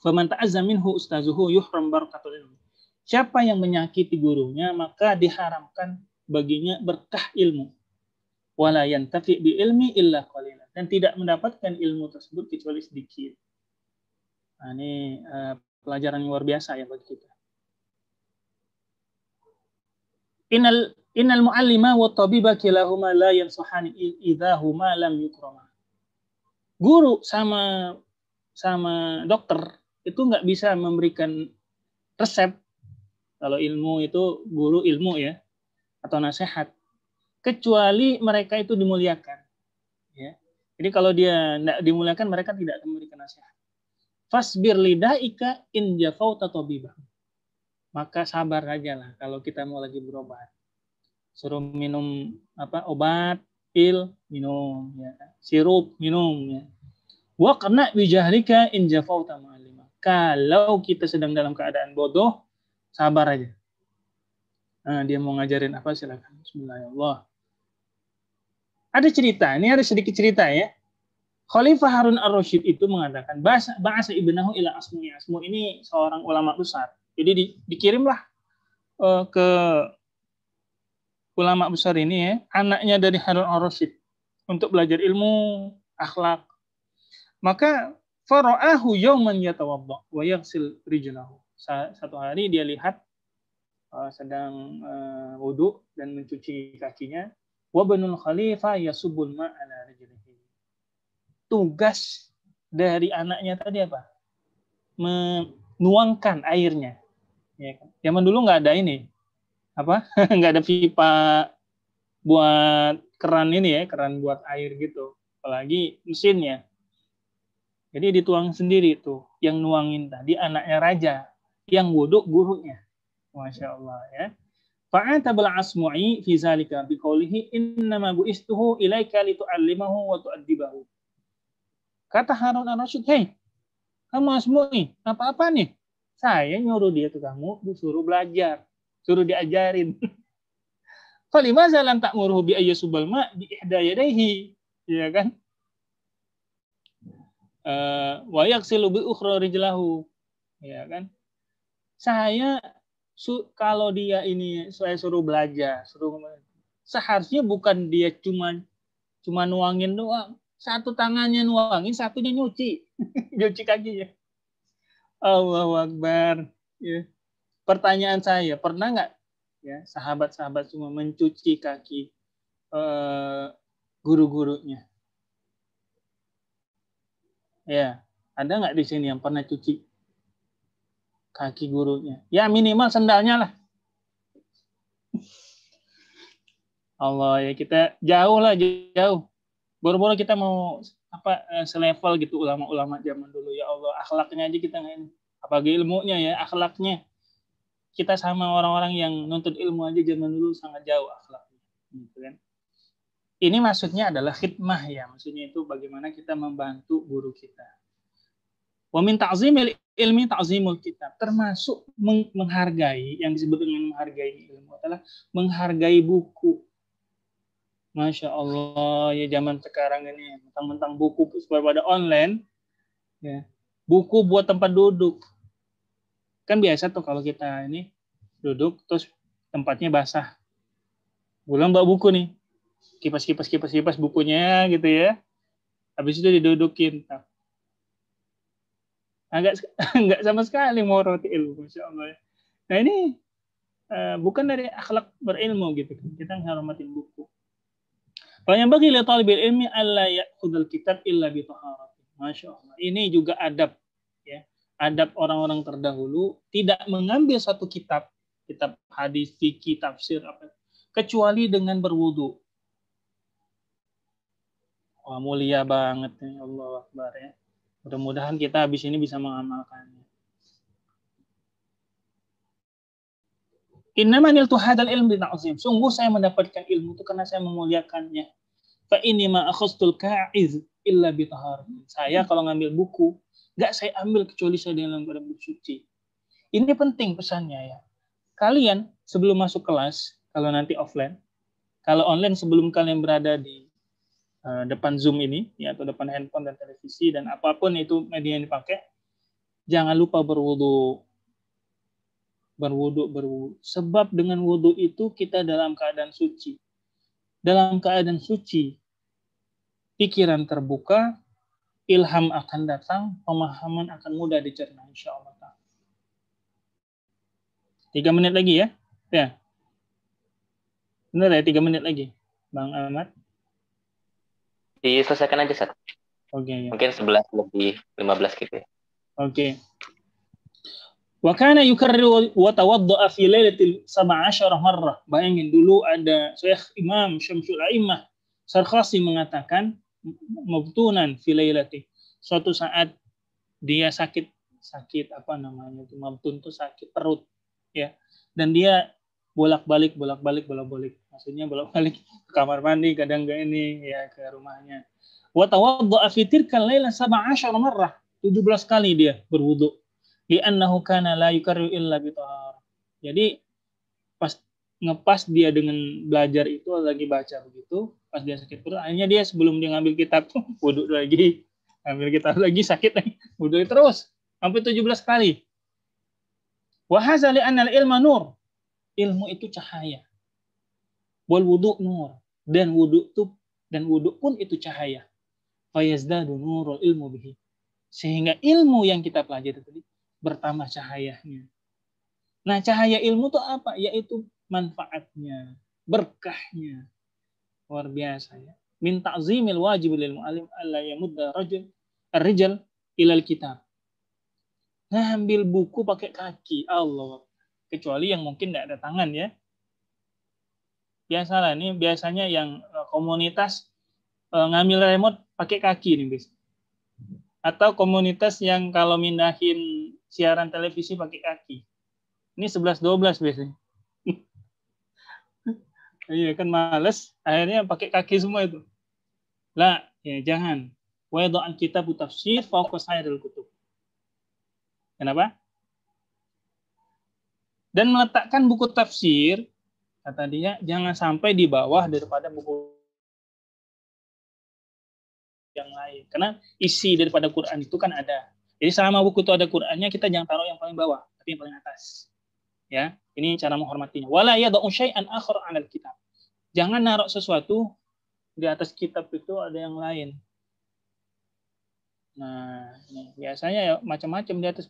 Faman ta'azza minhu ustazuhu yuhram barakatul ilmu. Siapa yang menyakiti gurunya maka diharamkan baginya berkah ilmu. walayan tapi bi ilmi illa qalila. Dan tidak mendapatkan ilmu tersebut kecuali sedikit. Nah, ini uh, pelajaran yang luar biasa ya bagi kita. Inal inal muallima wa tabiba kilahuma la yansahani idza huma lam yukrama. Guru sama sama dokter itu nggak bisa memberikan resep kalau ilmu itu guru ilmu ya atau nasihat kecuali mereka itu dimuliakan. Ya. Jadi kalau dia tidak dimuliakan mereka tidak akan memberikan nasihat. Fasbir lidaika in jafauta tabibah. Maka sabar aja lah kalau kita mau lagi berobat. Suruh minum apa obat, pil, minum ya. Sirup, minum ya. Wa karena bi in jafauta Kalau kita sedang dalam keadaan bodoh, sabar aja. Nah, dia mau ngajarin apa silakan. Bismillahirrahmanirrahim. Ada cerita, ini ada sedikit cerita ya. Khalifah Harun Ar-Rasyid itu mengatakan bahasa bahasa ibnu ila asmu ya. asmu ini seorang ulama besar. Jadi di, dikirimlah uh, ke ulama besar ini ya, anaknya dari Harun Ar-Rasyid untuk belajar ilmu akhlak. Maka fara'ahu yawman yatawadda wa yaghsil rijlahu. Satu hari dia lihat Uh, sedang uh, wudhu dan mencuci kakinya. Wabanul khalifah yasubul ma'ala rezeki. Tugas dari anaknya tadi apa? Menuangkan airnya. Ya kan? Zaman dulu nggak ada ini. Apa? nggak ada pipa buat keran ini ya, keran buat air gitu. Apalagi mesinnya. Jadi dituang sendiri tuh. Yang nuangin tadi anaknya raja. Yang wuduk gurunya Masya Allah ya. Fa'atabal asmu'i fi zalika biqaulihi innama bu'istuhu ilaika litu'allimahu wa tu'addibahu. Kata Harun al rashid "Hei, kamu asmu'i, apa-apa nih? Saya nyuruh dia ke kamu, disuruh belajar, suruh diajarin." Falimah zalan tak muruh bi ayyasubal ma Ya kan? Eh, wa yaksilu bi'ukhra rijlahu. Ya kan? Saya su kalau dia ini saya suruh belajar, suruh seharusnya bukan dia cuma cuma nuangin doang. Satu tangannya nuangin, satunya nyuci. nyuci kakinya. Allah Akbar. Ya. Pertanyaan saya, pernah nggak ya sahabat-sahabat semua mencuci kaki eh, guru-gurunya? Ya, ada nggak di sini yang pernah cuci kaki gurunya. Ya minimal sendalnya lah. Allah ya kita jauh lah jauh. Boro-boro kita mau apa eh, selevel gitu ulama-ulama zaman dulu ya Allah akhlaknya aja kita nggak apalagi ilmunya ya akhlaknya kita sama orang-orang yang nuntut ilmu aja zaman dulu sangat jauh akhlaknya gitu kan ini maksudnya adalah khidmah ya maksudnya itu bagaimana kita membantu guru kita wa min ta'zimil ilmi ta'zimul kita termasuk menghargai yang disebut dengan menghargai ilmu adalah menghargai buku Masya Allah ya zaman sekarang ini tentang mentang buku pada online ya buku buat tempat duduk kan biasa tuh kalau kita ini duduk terus tempatnya basah bulan bawa buku nih kipas kipas kipas kipas bukunya gitu ya habis itu didudukin nah, agak nah, nggak sama sekali mau roti ilmu, masya Allah. Nah ini uh, bukan dari akhlak berilmu gitu. Kan. Kita menghormati buku. Banyak bagi lihat talibil ilmi ya kudal kitab illa bi Masya Allah. Ini juga adab. ya Adab orang-orang terdahulu tidak mengambil satu kitab, kitab hadis, fikih, tafsir, apa kecuali dengan berwudu. Wah, mulia banget ya Allah Akbar ya. Mudah-mudahan kita habis ini bisa mengamalkannya. manil tuhadal ilm bina'zim. Sungguh saya mendapatkan ilmu itu karena saya memuliakannya. Fa ini ma akhastul ka'iz illa bitahar. Saya kalau ngambil buku, gak saya ambil kecuali saya dalam keadaan bersuci. Ini penting pesannya ya. Kalian sebelum masuk kelas, kalau nanti offline, kalau online sebelum kalian berada di Eh, depan Zoom ini, ya, atau depan handphone dan televisi, dan apapun itu media yang dipakai, jangan lupa berwudu. Berwudu, berwudu. Sebab dengan wudu itu kita dalam keadaan suci. Dalam keadaan suci, pikiran terbuka, ilham akan datang, pemahaman akan mudah dicerna, insya Allah. Tiga menit lagi ya. Ya. Benar ya, tiga menit lagi. Bang Ahmad diselesaikan aja satu. Oke. Okay, ya. Mungkin 11 lebih 15 gitu ya. Oke. Okay. Wa kana yukarriru wa tawadda'a fi lailatil 17 marrah. Bayangin dulu ada Syekh Imam Syamsul Aimah Sarkhasi mengatakan mabtunan fi lailati. Suatu saat dia sakit sakit apa namanya itu mabtun itu sakit perut ya. Dan dia bolak-balik bolak-balik bolak-balik maksudnya bolak-balik ke kamar mandi kadang gak ini ya ke rumahnya wa tawadda'a fi tilkal laila 17 marrah 17 kali dia berwudu Di kana la yukarru illa bi jadi pas ngepas dia dengan belajar itu lagi baca begitu pas dia sakit perut akhirnya dia sebelum dia ngambil kitab wudu lagi ambil kitab lagi sakit lagi wudu terus sampai 17 kali wa hazali annal ilma nur ilmu itu cahaya. Wal wudu nur. Dan wudu itu dan wudu pun itu cahaya. Fayazdadu nurul ilmu bihi. Sehingga ilmu yang kita pelajari tadi bertambah cahayanya. Nah cahaya ilmu itu apa? Yaitu manfaatnya, berkahnya. Luar biasa ya. Min ta'zimil wajib lil mu'allim alla yamudda rajul ar-rijal ilal kitab. Ngambil buku pakai kaki. Allah kecuali yang mungkin tidak ada tangan ya. Biasalah ini biasanya yang e, komunitas e, ngambil remote pakai kaki nih bis. Atau komunitas yang kalau mindahin siaran televisi pakai kaki. Ini 11-12 biasanya. Iya kan males, akhirnya pakai kaki semua itu. Lah, ya jangan. Wa kitab tafsir fokus saya dalam kutub. Kenapa? dan meletakkan buku tafsir kata dia jangan sampai di bawah daripada buku yang lain karena isi daripada Quran itu kan ada jadi selama buku itu ada Qurannya kita jangan taruh yang paling bawah tapi yang paling atas ya ini cara menghormatinya wala yadau syai'an akhar 'alal kitab jangan naruh sesuatu di atas kitab itu ada yang lain nah ini biasanya ya macam-macam di atas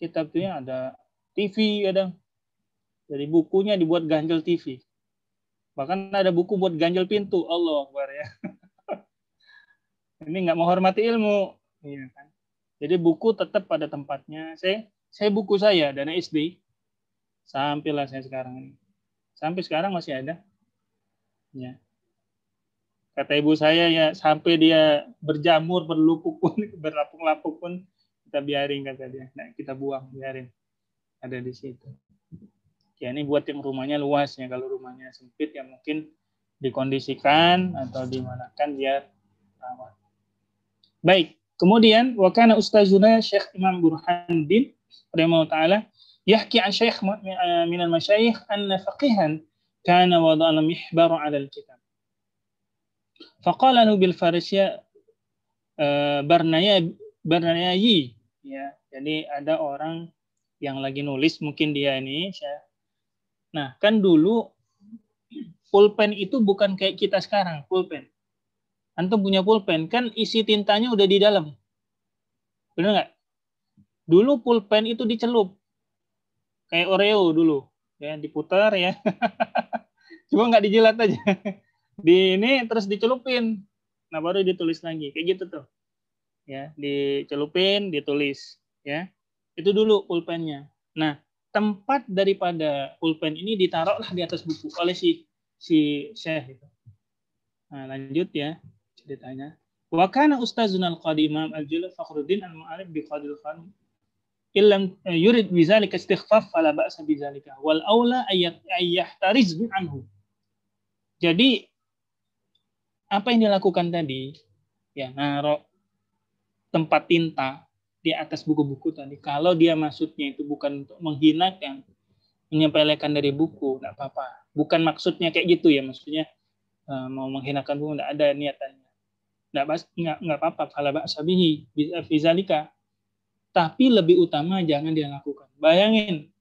kitab itu ya, ada TV kadang. Dari bukunya dibuat ganjel TV. Bahkan ada buku buat ganjel pintu. Allah Akbar ya. Ini nggak menghormati ilmu. Iya kan? Jadi buku tetap pada tempatnya. Saya saya buku saya dana SD sampailah saya sekarang ini. Sampai sekarang masih ada. Ya. Kata ibu saya ya sampai dia berjamur berlupuk pun berlapung-lapuk pun kita biarin kata dia. Nah, kita buang biarin ada di situ. Ya ini buat tim rumahnya luas ya. Kalau rumahnya sempit ya mungkin dikondisikan atau dimanakan biar rawat. Baik, kemudian wakana ustazuna Syekh Imam Burhanuddin rahimahullah taala yahki an syekh eh, min al masyayikh anna faqihan kana wada'a al-mihbar 'ala al-kitab. Faqala lahu bil farisya eh, Barnaya Barnayayi ya. Jadi ada orang yang lagi nulis mungkin dia ini. Nah, kan dulu pulpen itu bukan kayak kita sekarang, pulpen. Antum punya pulpen, kan isi tintanya udah di dalam. Benar nggak? Dulu pulpen itu dicelup. Kayak Oreo dulu. Ya, diputar ya. Cuma nggak dijilat aja. Di ini terus dicelupin. Nah, baru ditulis lagi. Kayak gitu tuh. Ya, dicelupin, ditulis. Ya. Itu dulu pulpennya. Nah, tempat daripada pulpen ini ditaruhlah di atas buku oleh si si Syekh itu. Nah, lanjut ya ceritanya. Wa kana ustazun al Imam al jalal Fakhruddin al-mu'alif bi qadil khan illam eh, yurid bi zalika istikhfaf fala ba'sa bi zalika wal aula ayat ayyahtariz anhu. Jadi apa yang dilakukan tadi ya naruh tempat tinta di atas buku-buku tadi. Kalau dia maksudnya itu bukan untuk menghinakan, menyepelekan dari buku, nggak apa-apa. Bukan maksudnya kayak gitu ya, maksudnya eh, mau menghinakan buku, nggak ada niatannya. Nggak, nggak, nggak apa-apa, fala sabihi, fizalika. Tapi lebih utama jangan dia lakukan. Bayangin,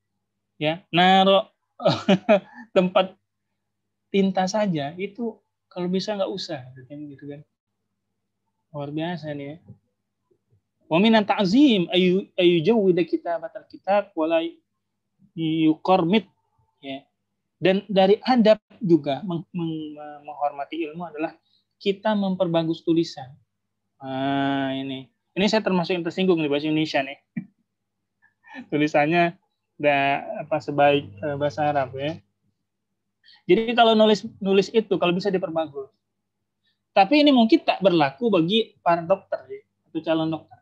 ya narok tempat tinta saja itu kalau bisa nggak usah gitu kan, gitu kan. luar biasa nih ya Wa takzim ta'zim ayu ayujawwida kita kitab kita mulai yukormit ya. Dan dari adab juga meng, meng, menghormati ilmu adalah kita memperbagus tulisan. Ah, ini. Ini saya termasuk yang tersinggung di bahasa Indonesia nih. Tulisannya da, apa sebaik eh, bahasa Arab ya. Jadi kalau nulis nulis itu kalau bisa diperbagus. Tapi ini mungkin tak berlaku bagi para dokter ya, atau calon dokter.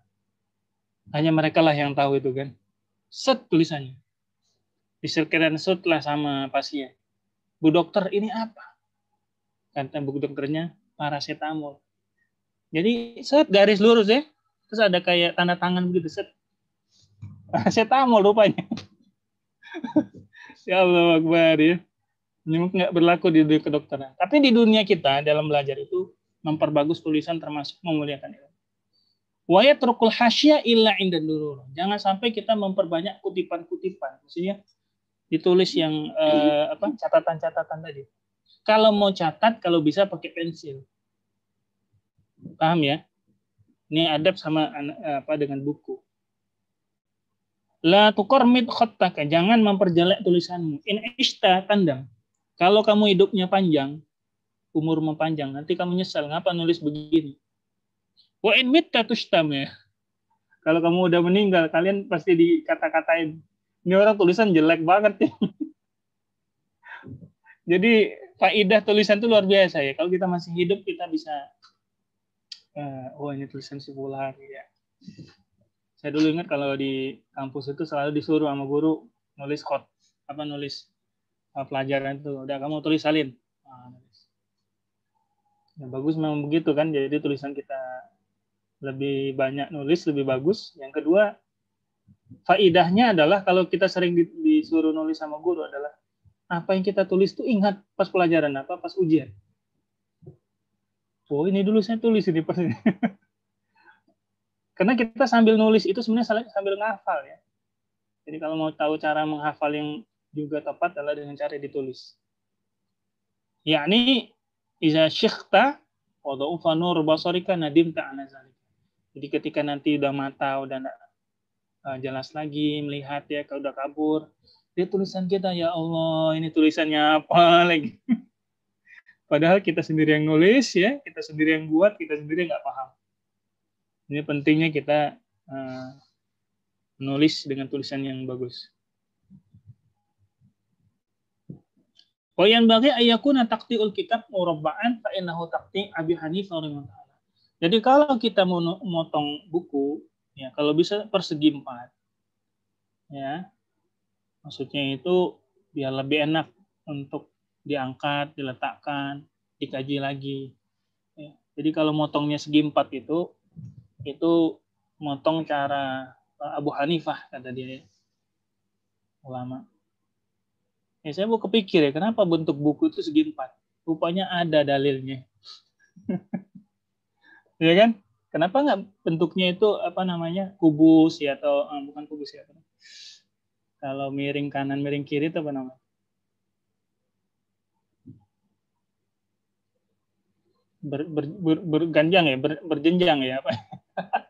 Hanya mereka lah yang tahu itu kan. Set tulisannya. Diserkiran set lah sama pasien. Bu dokter ini apa? Kata bu dokternya parasetamol. Jadi set garis lurus ya. Terus ada kayak tanda tangan begitu set. Parasetamol rupanya. ya Allah Akbar ya. Ini nggak berlaku di dunia kedokteran. Tapi di dunia kita dalam belajar itu memperbagus tulisan termasuk memuliakan ilmu. Wayatrukul hasya illa inda durur. Jangan sampai kita memperbanyak kutipan-kutipan. Maksudnya ditulis yang eh, apa catatan-catatan tadi. Kalau mau catat kalau bisa pakai pensil. Paham ya? Ini adab sama eh, apa dengan buku. La tukor mit khotaka, Jangan memperjelek tulisanmu. In ishta tandang. Kalau kamu hidupnya panjang, umur mempanjang, nanti kamu nyesal. Ngapa nulis begini? Wa in mitta tushtam ya. Kalau kamu udah meninggal, kalian pasti dikata-katain. Ini orang tulisan jelek banget ya. Jadi faidah tulisan itu luar biasa ya. Kalau kita masih hidup kita bisa uh, oh ini tulisan si hari ya. Saya dulu ingat kalau di kampus itu selalu disuruh sama guru nulis kot apa nulis eh, pelajaran itu udah kamu tulis salin. Nah, ya, bagus memang begitu kan jadi tulisan kita lebih banyak nulis lebih bagus yang kedua faidahnya adalah kalau kita sering disuruh nulis sama guru adalah apa yang kita tulis tuh ingat pas pelajaran apa pas ujian oh ini dulu saya tulis ini pas karena kita sambil nulis itu sebenarnya sambil ngafal ya jadi kalau mau tahu cara menghafal yang juga tepat adalah dengan cara ditulis yakni iza syikhta wa fanur nur basarika nadim ala jadi ketika nanti udah mata udah uh, jelas lagi melihat ya kalau udah kabur, dia tulisan kita ya Allah ini tulisannya apa lagi? Padahal kita sendiri yang nulis ya, kita sendiri yang buat, kita sendiri nggak paham. Ini pentingnya kita uh, nulis dengan tulisan yang bagus. Wa yang bagi ayakuna taqti'ul kitab murabba'an fa innahu taqti' Abi Hanifah jadi kalau kita mau motong buku, ya kalau bisa persegi empat, ya maksudnya itu biar lebih enak untuk diangkat, diletakkan, dikaji lagi. Ya. Jadi kalau motongnya segi empat itu, itu motong cara Abu Hanifah kata dia ya. ulama. Ya, saya mau kepikir ya, kenapa bentuk buku itu segi empat? Rupanya ada dalilnya. iya kan kenapa nggak bentuknya itu apa namanya kubus ya atau uh, bukan kubus ya kalau miring kanan miring kiri itu apa namanya ber, ber, ber, berganjang ya ber, berjenjang ya apa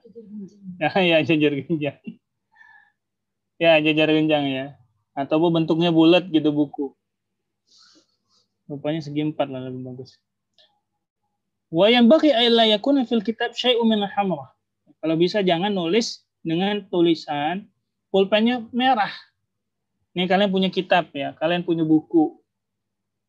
ya ya jajar genjang ya jajar genjang ya atau bentuknya bulat gitu buku rupanya segi empat lah lebih bagus Wa yang baki ayla yakuna fil kitab syai'un min hamrah. Kalau bisa jangan nulis dengan tulisan pulpennya merah. Ini kalian punya kitab ya, kalian punya buku.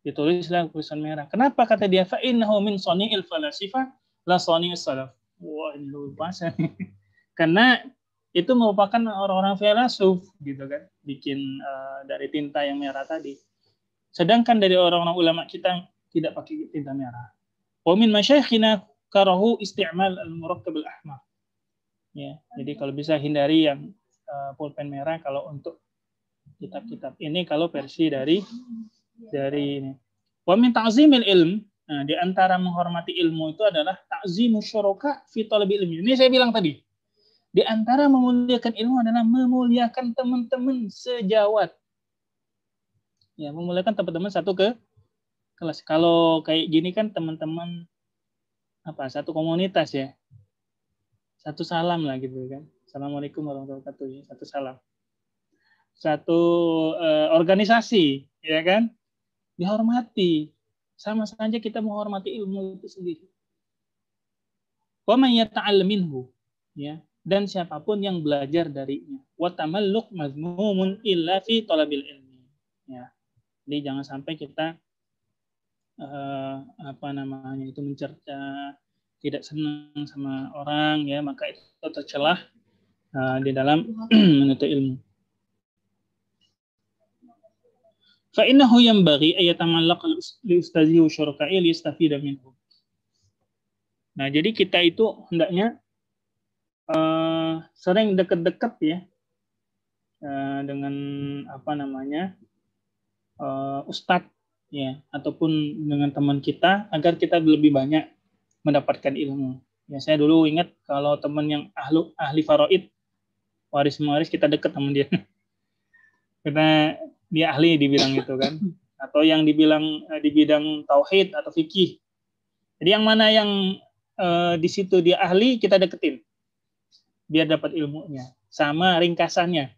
Ditulislah tulisan merah. Kenapa kata dia fa innahu min soni'il falasifa la soni'is salaf. Wah, ini luar biasa. Karena itu merupakan orang-orang filsuf gitu kan, bikin uh, dari tinta yang merah tadi. Sedangkan dari orang-orang ulama kita tidak pakai tinta merah. Wa min masyayikhina karahu isti'mal al-murakkab al-ahmar. Ya, jadi kalau bisa hindari yang uh, pulpen merah kalau untuk kitab-kitab ini kalau versi dari dari ini. Wa min ta'zimil ilm Nah, di antara menghormati ilmu itu adalah ta'zimu syuraka fi talabi ilmi. Ini saya bilang tadi. Di antara memuliakan ilmu adalah memuliakan teman-teman sejawat. Ya, memuliakan teman-teman satu ke kelas. Kalau kayak gini kan teman-teman apa satu komunitas ya. Satu salam lah gitu kan. Assalamualaikum warahmatullahi wabarakatuh. Satu salam. Satu eh, organisasi, ya kan? Dihormati. Sama saja kita menghormati ilmu itu sendiri. Wa man yata'allam minhu, ya. Dan siapapun yang belajar darinya. Wa tamalluq mazmumun illa fi talabil ilmi. Ya. Jadi jangan sampai kita uh, apa namanya itu mencerca, tidak senang sama orang ya, maka itu tercelah uh, di dalam menuntut ilmu. فإنه ينبغي أن يتملق لأستاذه وشركائه ليستفيد minhu Nah, jadi kita itu hendaknya uh, sering dekat-dekat ya uh, dengan apa namanya uh, ustadz ya ataupun dengan teman kita agar kita lebih banyak mendapatkan ilmu. Ya saya dulu ingat kalau teman yang ahlu, ahli faraid waris mewaris kita deket teman dia karena dia ahli dibilang itu kan atau yang dibilang eh, di bidang tauhid atau fikih. Jadi yang mana yang eh, di situ dia ahli kita deketin biar dapat ilmunya sama ringkasannya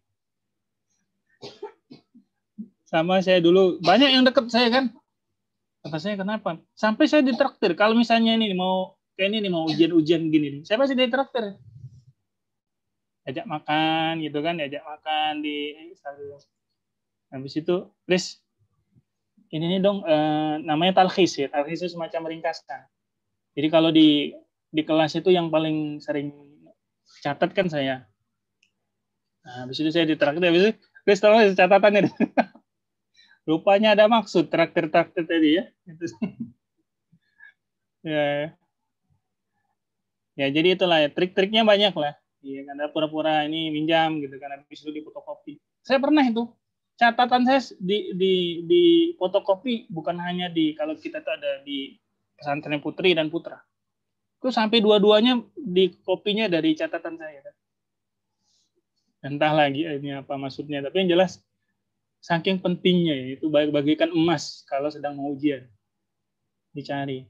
sama saya dulu banyak yang deket saya kan kata saya kenapa sampai saya ditraktir kalau misalnya ini mau kayak ini nih mau ujian-ujian gini nih saya pasti ditraktir ajak makan gitu kan ajak makan di habis itu Riz ini nih dong eh, namanya talhis ya talhis itu semacam ringkasan jadi kalau di di kelas itu yang paling sering catat kan saya nah, habis itu saya ditraktir habis itu Riz tolong catatannya Rupanya ada maksud traktir-traktir tadi ya. ya. ya. Ya, jadi itulah ya. Trik-triknya banyak lah. Iya, karena pura-pura ini minjam gitu kan habis itu dipotokopi. Saya pernah itu. Catatan saya di di di fotokopi bukan hanya di kalau kita tuh ada di pesantren putri dan putra. Itu sampai dua-duanya di kopinya dari catatan saya. Kan. Entah lagi ini apa maksudnya, tapi yang jelas saking pentingnya ya, itu bagikan emas kalau sedang mau ujian dicari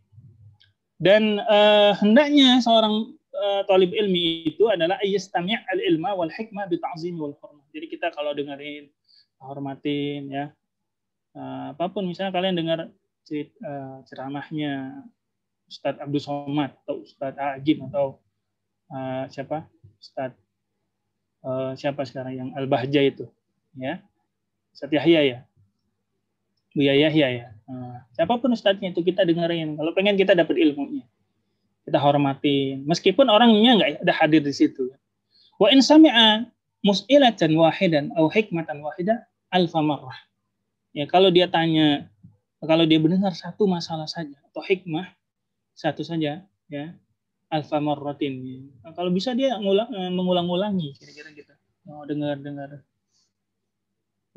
dan uh, hendaknya seorang uh, talib ilmi itu adalah ayyastami' al ilma wal hikmah bi ta'zim wal hurmah jadi kita kalau dengerin hormatin ya uh, apapun misalnya kalian dengar cerit, uh, ceramahnya Ustadz Abdul Somad atau Ustadz Ajib atau uh, siapa Ustadz uh, siapa sekarang yang Al Bahja itu ya Ustadz Yahya ya. Buya Yahya ya. Nah, siapapun ustadznya itu kita dengerin. Kalau pengen kita dapat ilmunya. Kita hormati. Meskipun orangnya nggak ada hadir di situ. Wa in sami'a mus'ilatan wahidan au hikmatan wahida alfa marrah. Ya, kalau dia tanya, kalau dia mendengar satu masalah saja atau hikmah satu saja, ya, alfa marratin. Nah, kalau bisa dia eh, mengulang-ulangi kira-kira gitu. Oh, dengar-dengar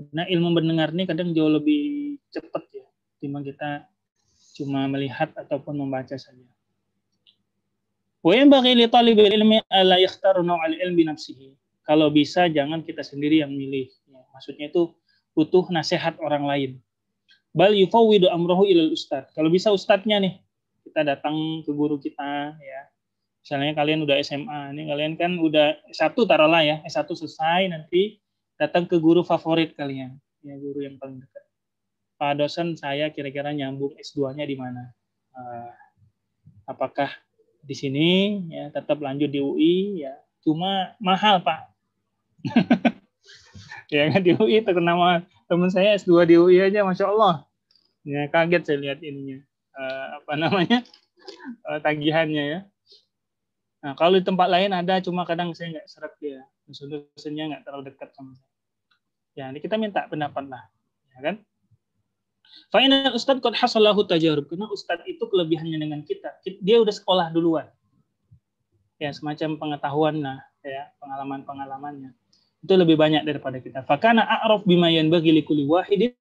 Nah ilmu mendengar ini kadang jauh lebih cepat ya, cuma kita cuma melihat ataupun membaca saja. Wa yanbaghi li talibil ilmi ala yakhtaru al Kalau bisa jangan kita sendiri yang milih. Ya, maksudnya itu butuh nasihat orang lain. Bal yufawwidu amrohu ilal ustad. Kalau bisa ustadnya nih, kita datang ke guru kita ya. Misalnya kalian udah SMA, nih, kalian kan udah S1 taruhlah ya, S1 selesai nanti datang ke guru favorit kalian ya guru yang paling dekat pak dosen saya kira-kira nyambung S2-nya di mana eh, apakah di sini ya tetap lanjut di UI ya cuma mahal pak ya kan di UI terkenal teman saya S2 di UI aja masya Allah ya kaget saya lihat ininya eh, apa namanya uh, tagihannya ya Nah, kalau di tempat lain ada, cuma kadang saya nggak serap dia. Dosen-dosennya nggak terlalu dekat sama saya. Ya, ini kita minta pendapat lah, ya kan? Fa'ina ustad kot hasalahu tajarub. Karena ustad itu kelebihannya dengan kita. Dia udah sekolah duluan. Ya, semacam pengetahuan lah, ya, pengalaman-pengalamannya. Itu lebih banyak daripada kita. Fakana a'raf bimayan bagi likuli wahidin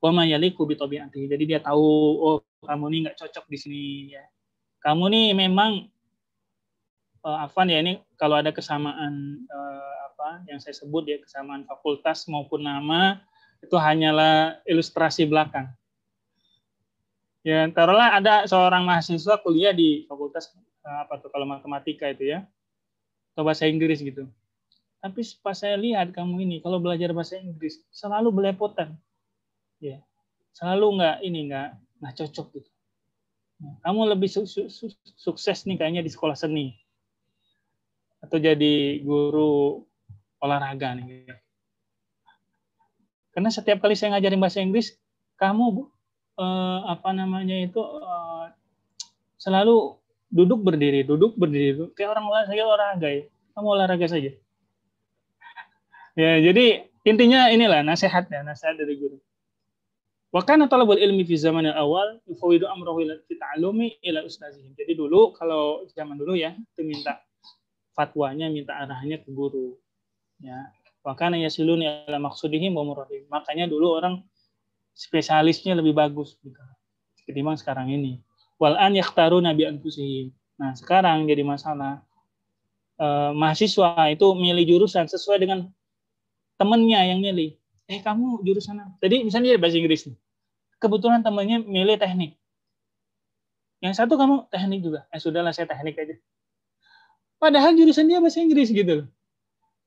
wa mayaliku bitobi'ati. Jadi dia tahu oh kamu ini nggak cocok di sini ya. Kamu nih memang uh, eh, Afan ya ini kalau ada kesamaan eh, apa yang saya sebut ya kesamaan fakultas maupun nama itu hanyalah ilustrasi belakang. Ya, taruhlah ada seorang mahasiswa kuliah di fakultas eh, apa tuh kalau matematika itu ya. Atau bahasa Inggris gitu. Tapi pas saya lihat kamu ini kalau belajar bahasa Inggris selalu belepotan. Ya. Selalu enggak ini enggak nggak cocok gitu. Nah, kamu lebih su su su sukses nih kayaknya di sekolah seni atau jadi guru olahraga nih. Gitu. Karena setiap kali saya ngajarin bahasa Inggris, kamu bu, eh, apa namanya itu eh, selalu duduk berdiri, duduk berdiri. Kayak orang olahraga olahraga ya. Kamu olahraga saja. Ya, jadi intinya inilah nasihat ya, nasihat dari guru. Wa kana talabul ilmi fi zaman awal yufawidu amrahu ila ta'allumi ila ustazihim. Jadi dulu kalau zaman dulu ya, itu minta fatwanya, minta arahannya ke guru ya makanya ya silun ya maksudihim wa makanya dulu orang spesialisnya lebih bagus gitu ketimbang sekarang ini wal an yakhtaru nabi anfusihim nah sekarang jadi masalah eh, mahasiswa itu milih jurusan sesuai dengan temennya yang milih eh kamu jurusan apa tadi misalnya dia bahasa Inggris nih kebetulan temennya milih teknik yang satu kamu teknik juga eh sudahlah saya teknik aja padahal jurusan dia bahasa Inggris gitu loh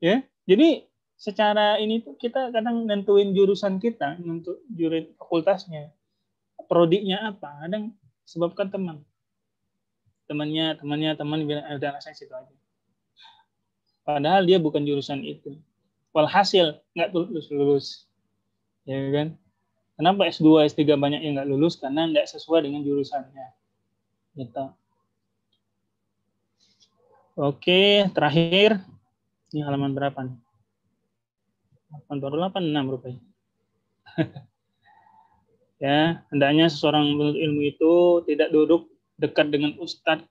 ya jadi secara ini tuh kita kadang nentuin jurusan kita, nentu jurusan fakultasnya, prodinya apa, kadang sebabkan teman. Temannya, temannya, teman bilang ada anak situ aja. Padahal dia bukan jurusan itu. Walhasil nggak lulus lulus, ya kan? Kenapa S2, S3 banyak yang nggak lulus? Karena nggak sesuai dengan jurusannya. Gitu. Oke, terakhir ini halaman berapa nih? 86 rupanya. ya, hendaknya seseorang menurut ilmu itu tidak duduk dekat dengan ustadz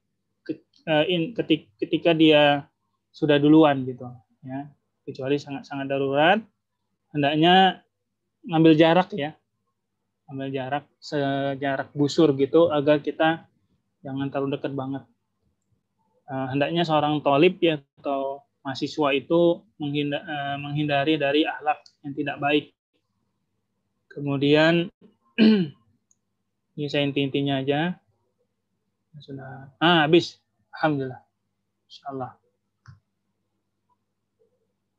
eh, ketika dia sudah duluan gitu ya kecuali sangat sangat darurat hendaknya ngambil jarak ya ambil jarak sejarak busur gitu agar kita jangan terlalu dekat banget. Eh, hendaknya seorang tolip ya atau mahasiswa itu eh, menghindari dari akhlak yang tidak baik. Kemudian ini saya inti-intinya aja. Sudah. Ah, habis. Alhamdulillah. Insyaallah.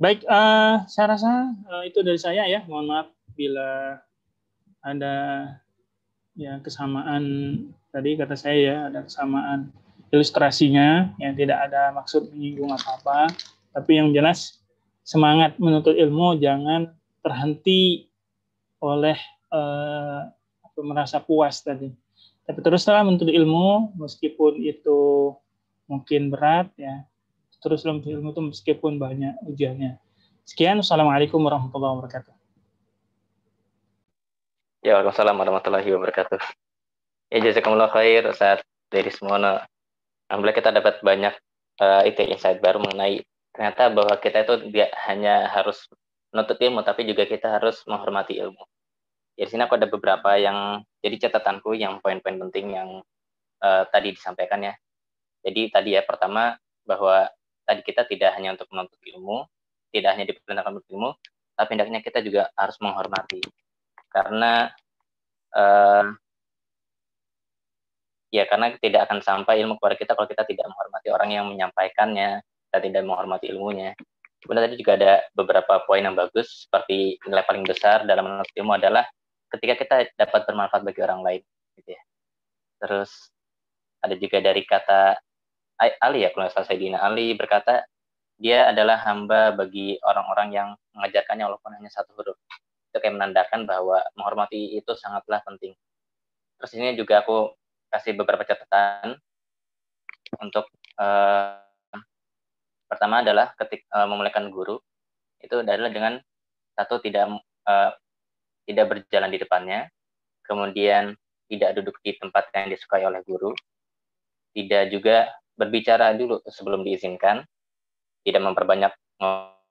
Baik, uh, saya rasa uh, itu dari saya ya. Mohon maaf bila ada ya kesamaan tadi kata saya ya ada kesamaan ilustrasinya yang tidak ada maksud menyinggung apa-apa tapi yang jelas semangat menuntut ilmu jangan terhenti oleh eh, merasa puas tadi tapi teruslah menuntut ilmu meskipun itu mungkin berat ya teruslah menuntut ilmu itu meskipun banyak ujiannya sekian assalamualaikum warahmatullahi wabarakatuh ya wassalamu'alaikum warahmatullahi wabarakatuh ya jazakumullah khair saat dari semua alhamdulillah kita dapat banyak uh, itu insight baru mengenai ternyata bahwa kita itu tidak hanya harus menuntut ilmu tapi juga kita harus menghormati ilmu. Di sini aku ada beberapa yang jadi catatanku yang poin-poin penting yang uh, tadi disampaikan ya. Jadi tadi ya pertama bahwa tadi kita tidak hanya untuk menuntut ilmu, tidak hanya diperintahkan menuntut ilmu, tapi hendaknya kita juga harus menghormati. Karena uh, ya karena tidak akan sampai ilmu kepada kita kalau kita tidak menghormati orang yang menyampaikannya kita tidak menghormati ilmunya kemudian tadi juga ada beberapa poin yang bagus seperti nilai paling besar dalam menuntut ilmu adalah ketika kita dapat bermanfaat bagi orang lain gitu ya terus ada juga dari kata Ali ya kalau saya dina Ali berkata dia adalah hamba bagi orang-orang yang mengajarkannya walaupun hanya satu huruf itu kayak menandakan bahwa menghormati itu sangatlah penting terus ini juga aku kasih beberapa catatan untuk uh, pertama adalah ketika uh, eh, memulaikan guru itu adalah dengan satu tidak uh, tidak berjalan di depannya, kemudian tidak duduk di tempat yang disukai oleh guru, tidak juga berbicara dulu sebelum diizinkan, tidak memperbanyak ngomong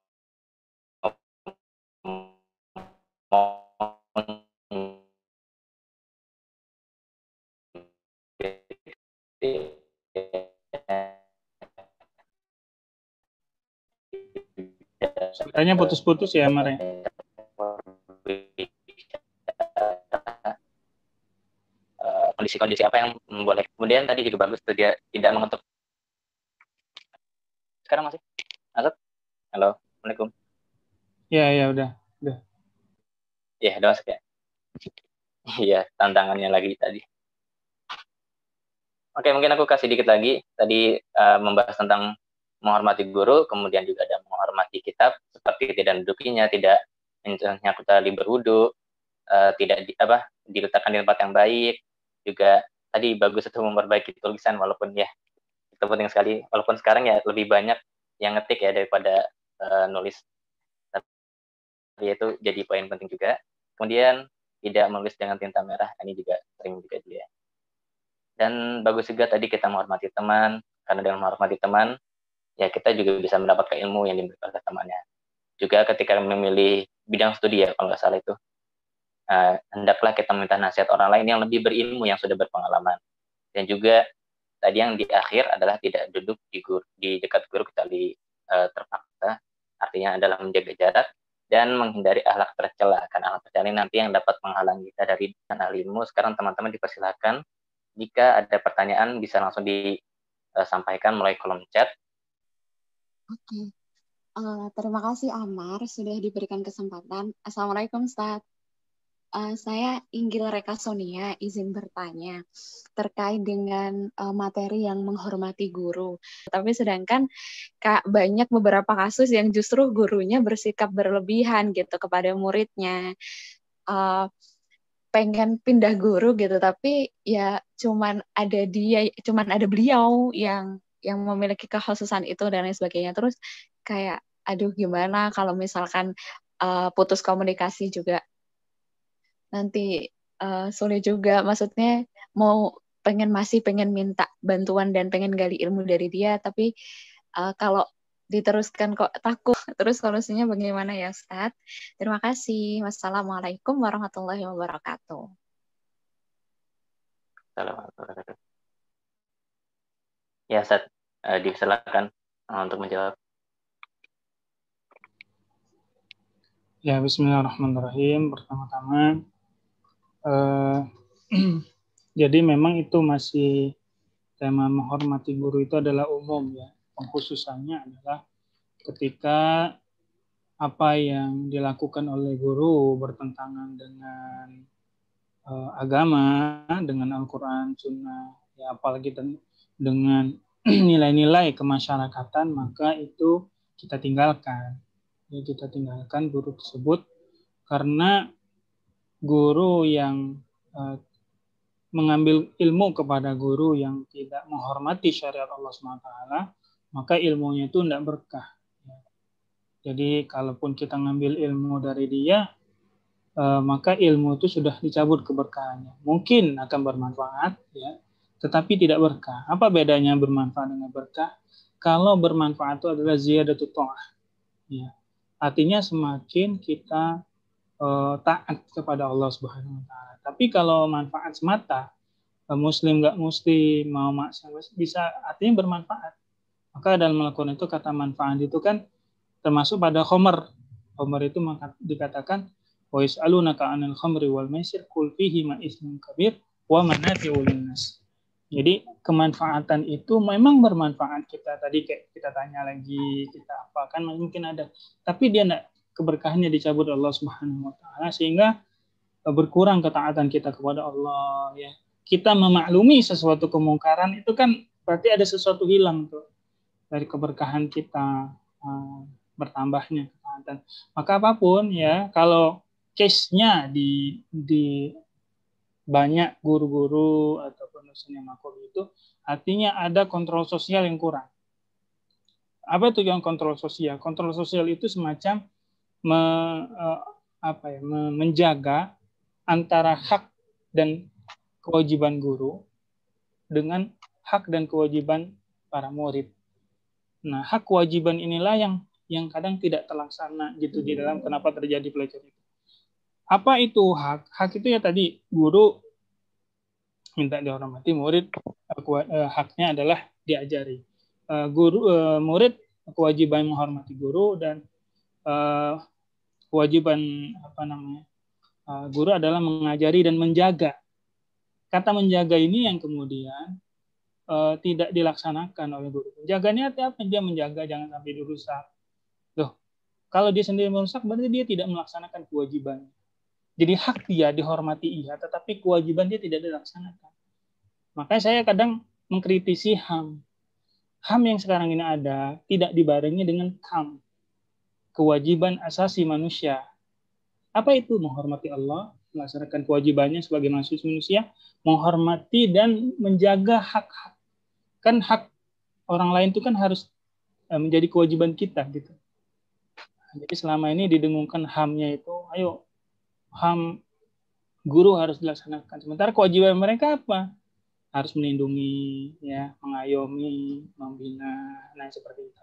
Suaranya putus-putus ya, Mare. Ya? Eh, kondisi-kondisi apa yang boleh. Kemudian tadi juga bagus tuh dia tidak mengetuk. Sekarang masih? Masuk? Halo, Assalamualaikum. Ya, ya udah, udah. Ya, udah masuk ya. Iya, tantangannya lagi tadi. Oke, mungkin aku kasih dikit lagi. Tadi uh, membahas tentang menghormati guru, kemudian juga ada menghormati kitab seperti tidak dudukinya, tidak misalnya kita di berwudu, uh, eh, tidak di, apa diletakkan di tempat yang baik, juga tadi bagus itu memperbaiki tulisan walaupun ya itu penting sekali. Walaupun sekarang ya lebih banyak yang ngetik ya daripada uh, nulis. Tapi itu jadi poin penting juga. Kemudian tidak menulis dengan tinta merah ini juga sering juga dia dan bagus juga tadi kita menghormati teman, karena dengan menghormati teman, ya kita juga bisa mendapatkan ilmu yang diberikan oleh temannya. Juga ketika memilih bidang studi ya, kalau nggak salah itu, uh, hendaklah kita minta nasihat orang lain yang lebih berilmu, yang sudah berpengalaman. Dan juga tadi yang di akhir adalah tidak duduk di, guru, di dekat guru kecuali uh, terpaksa, artinya adalah menjaga jarak, dan menghindari ahlak tercela karena ahlak tercela nanti yang dapat menghalangi kita dari ahli ilmu sekarang teman-teman dipersilahkan jika ada pertanyaan bisa langsung disampaikan eh, melalui kolom chat. Oke. Okay. Uh, eh, terima kasih Amar sudah diberikan kesempatan. Assalamualaikum Ustaz. Uh, saya Inggil Reka Sonia izin bertanya terkait dengan uh, materi yang menghormati guru. Tapi sedangkan Kak banyak beberapa kasus yang justru gurunya bersikap berlebihan gitu kepada muridnya. Uh, pengen pindah guru gitu tapi ya cuman ada dia cuman ada beliau yang yang memiliki kekhususan itu dan lain sebagainya terus kayak aduh gimana kalau misalkan uh, putus komunikasi juga nanti uh, sulit juga maksudnya mau pengen masih pengen minta bantuan dan pengen gali ilmu dari dia tapi uh, kalau diteruskan kok takut. Terus solusinya bagaimana ya Ustadz? Terima kasih. Wassalamualaikum warahmatullahi wabarakatuh. Ya Ustadz, eh, diserahkan eh, untuk menjawab. Ya, bismillahirrahmanirrahim. Pertama-tama, eh, jadi memang itu masih tema menghormati guru itu adalah umum ya pengkhususannya adalah ketika apa yang dilakukan oleh guru bertentangan dengan uh, agama, dengan Al-Quran, Sunnah, ya apalagi dengan nilai-nilai kemasyarakatan, maka itu kita tinggalkan. Ya, kita tinggalkan guru tersebut karena guru yang uh, mengambil ilmu kepada guru yang tidak menghormati syariat Allah SWT maka ilmunya itu tidak berkah. Ya. Jadi kalaupun kita ngambil ilmu dari dia, eh, maka ilmu itu sudah dicabut keberkahannya. Mungkin akan bermanfaat, ya, tetapi tidak berkah. Apa bedanya bermanfaat dengan berkah? Kalau bermanfaat itu adalah ziyadatu ta'ah. Ya. Artinya semakin kita eh, taat kepada Allah Subhanahu wa taala. Tapi kalau manfaat semata, eh, muslim nggak muslim, mau maksiat bisa artinya bermanfaat maka dalam melakukan itu kata manfaat itu kan termasuk pada khomer. Khomer itu dikatakan Wais alunaka anil khamri wal maisir kul fihi ma ismun kabir wa manafi'ul linnas. Jadi kemanfaatan itu memang bermanfaat kita tadi kayak kita tanya lagi kita apa kan mungkin ada tapi dia tidak keberkahannya dicabut Allah Subhanahu wa taala sehingga e, berkurang ketaatan kita kepada Allah ya. Kita memaklumi sesuatu kemungkaran itu kan berarti ada sesuatu hilang tuh dari keberkahan kita uh, bertambahnya ketaatan. Maka apapun ya kalau case-nya di di banyak guru-guru ataupun dosen yang makhluk itu artinya ada kontrol sosial yang kurang. Apa tujuan kontrol sosial? Kontrol sosial itu semacam me, eh, apa ya, menjaga antara hak dan kewajiban guru dengan hak dan kewajiban para murid. Nah, hak kewajiban inilah yang yang kadang tidak terlaksana gitu di dalam hmm. kenapa terjadi pelecehan itu. Apa itu hak? Hak itu ya tadi guru minta dihormati, murid eh, eh, haknya adalah diajari. Eh, guru murid kewajiban menghormati guru dan kewajiban apa namanya? guru adalah mengajari dan menjaga. Kata menjaga ini yang kemudian uh, tidak dilaksanakan oleh guru. Menjaganya tiap dia menjaga jangan sampai dirusak. Loh, kalau dia sendiri merusak berarti dia tidak melaksanakan kewajibannya. Jadi hak dia dihormati iya, tetapi kewajiban dia tidak dilaksanakan. Makanya saya kadang mengkritisi HAM. HAM yang sekarang ini ada tidak dibarengi dengan KAM. Kewajiban asasi manusia. Apa itu menghormati Allah, melaksanakan kewajibannya sebagai manusia, menghormati dan menjaga hak-hak kan hak orang lain itu kan harus eh, menjadi kewajiban kita gitu. Jadi selama ini didengungkan hamnya itu, ayo ham guru harus dilaksanakan. Sementara kewajiban mereka apa? Harus melindungi, ya, mengayomi, membina, nah seperti itu.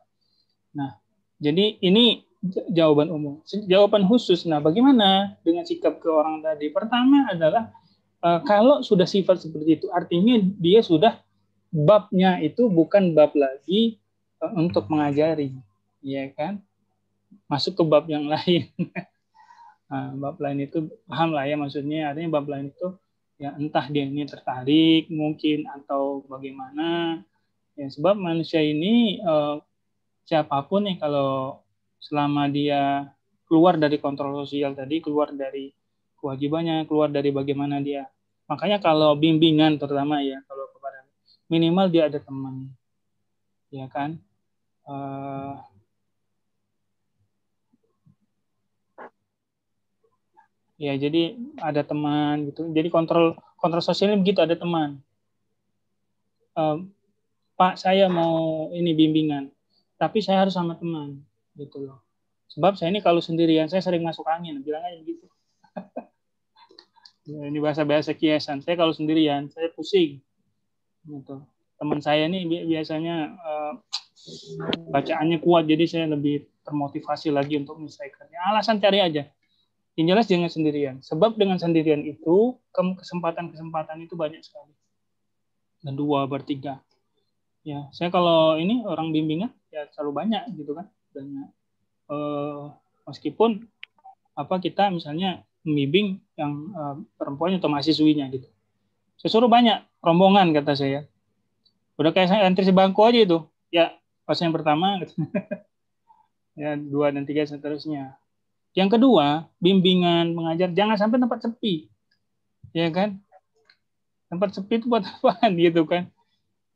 Nah, jadi ini jawaban umum. Jawaban khusus. Nah, bagaimana dengan sikap ke orang tadi? Pertama adalah eh, kalau sudah sifat seperti itu, artinya dia sudah babnya itu bukan bab lagi eh, untuk mengajari, ya kan? Masuk ke bab yang lain. Ah, bab lain itu paham lah ya maksudnya. Artinya bab lain itu ya entah dia ini tertarik mungkin atau bagaimana. Ya sebab manusia ini eh, siapapun ya kalau selama dia keluar dari kontrol sosial tadi, keluar dari kewajibannya, keluar dari bagaimana dia. Makanya kalau bimbingan terutama ya, kalau minimal dia ada teman ya kan uh, ya jadi ada teman gitu jadi kontrol kontrol sosialnya begitu ada teman uh, pak saya mau ini bimbingan tapi saya harus sama teman gitu loh sebab saya ini kalau sendirian saya sering masuk angin bilang aja gitu ya, ini bahasa bahasa kiasan saya kalau sendirian saya pusing gitu. Teman saya ini bi biasanya uh, bacaannya kuat, jadi saya lebih termotivasi lagi untuk menyelesaikannya. Alasan cari aja. Yang jelas jangan sendirian. Sebab dengan sendirian itu kesempatan-kesempatan itu banyak sekali. Dan dua, bertiga. Ya, saya kalau ini orang bimbingan ya selalu banyak gitu kan, banyak. Uh, meskipun apa kita misalnya membimbing yang uh, perempuan atau mahasiswinya gitu saya suruh banyak, rombongan kata saya. Udah kayak saya antri sebangku aja itu. Ya, pas yang pertama, gitu. ya dua dan tiga seterusnya. Yang kedua, bimbingan mengajar jangan sampai tempat sepi, ya kan? Tempat sepi itu buat apaan gitu kan?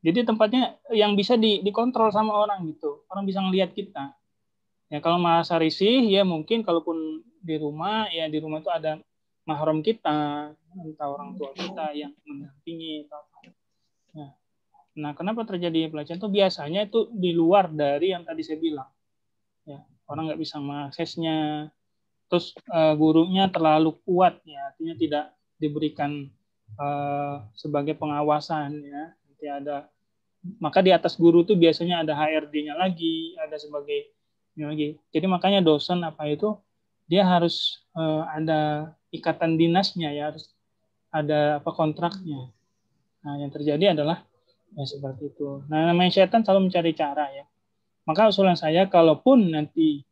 Jadi tempatnya yang bisa di, dikontrol sama orang gitu, orang bisa ngelihat kita. Ya kalau merasa risih, ya mungkin kalaupun di rumah, ya di rumah itu ada mahram kita entah orang hmm. tua kita yang mendampingi atau apa. Nah, nah kenapa terjadi pelecehan itu biasanya itu di luar dari yang tadi saya bilang. Ya, orang nggak bisa mengaksesnya. Terus uh, gurunya terlalu kuat ya, artinya tidak diberikan uh, sebagai pengawasan ya. Nanti ada maka di atas guru itu biasanya ada HRD-nya lagi, ada sebagai lagi. Jadi makanya dosen apa itu dia harus uh, ada ikatan dinasnya ya harus ada apa kontraknya. Nah, yang terjadi adalah ya seperti itu. Nah, namanya setan selalu mencari cara ya. Maka usulan saya kalaupun nanti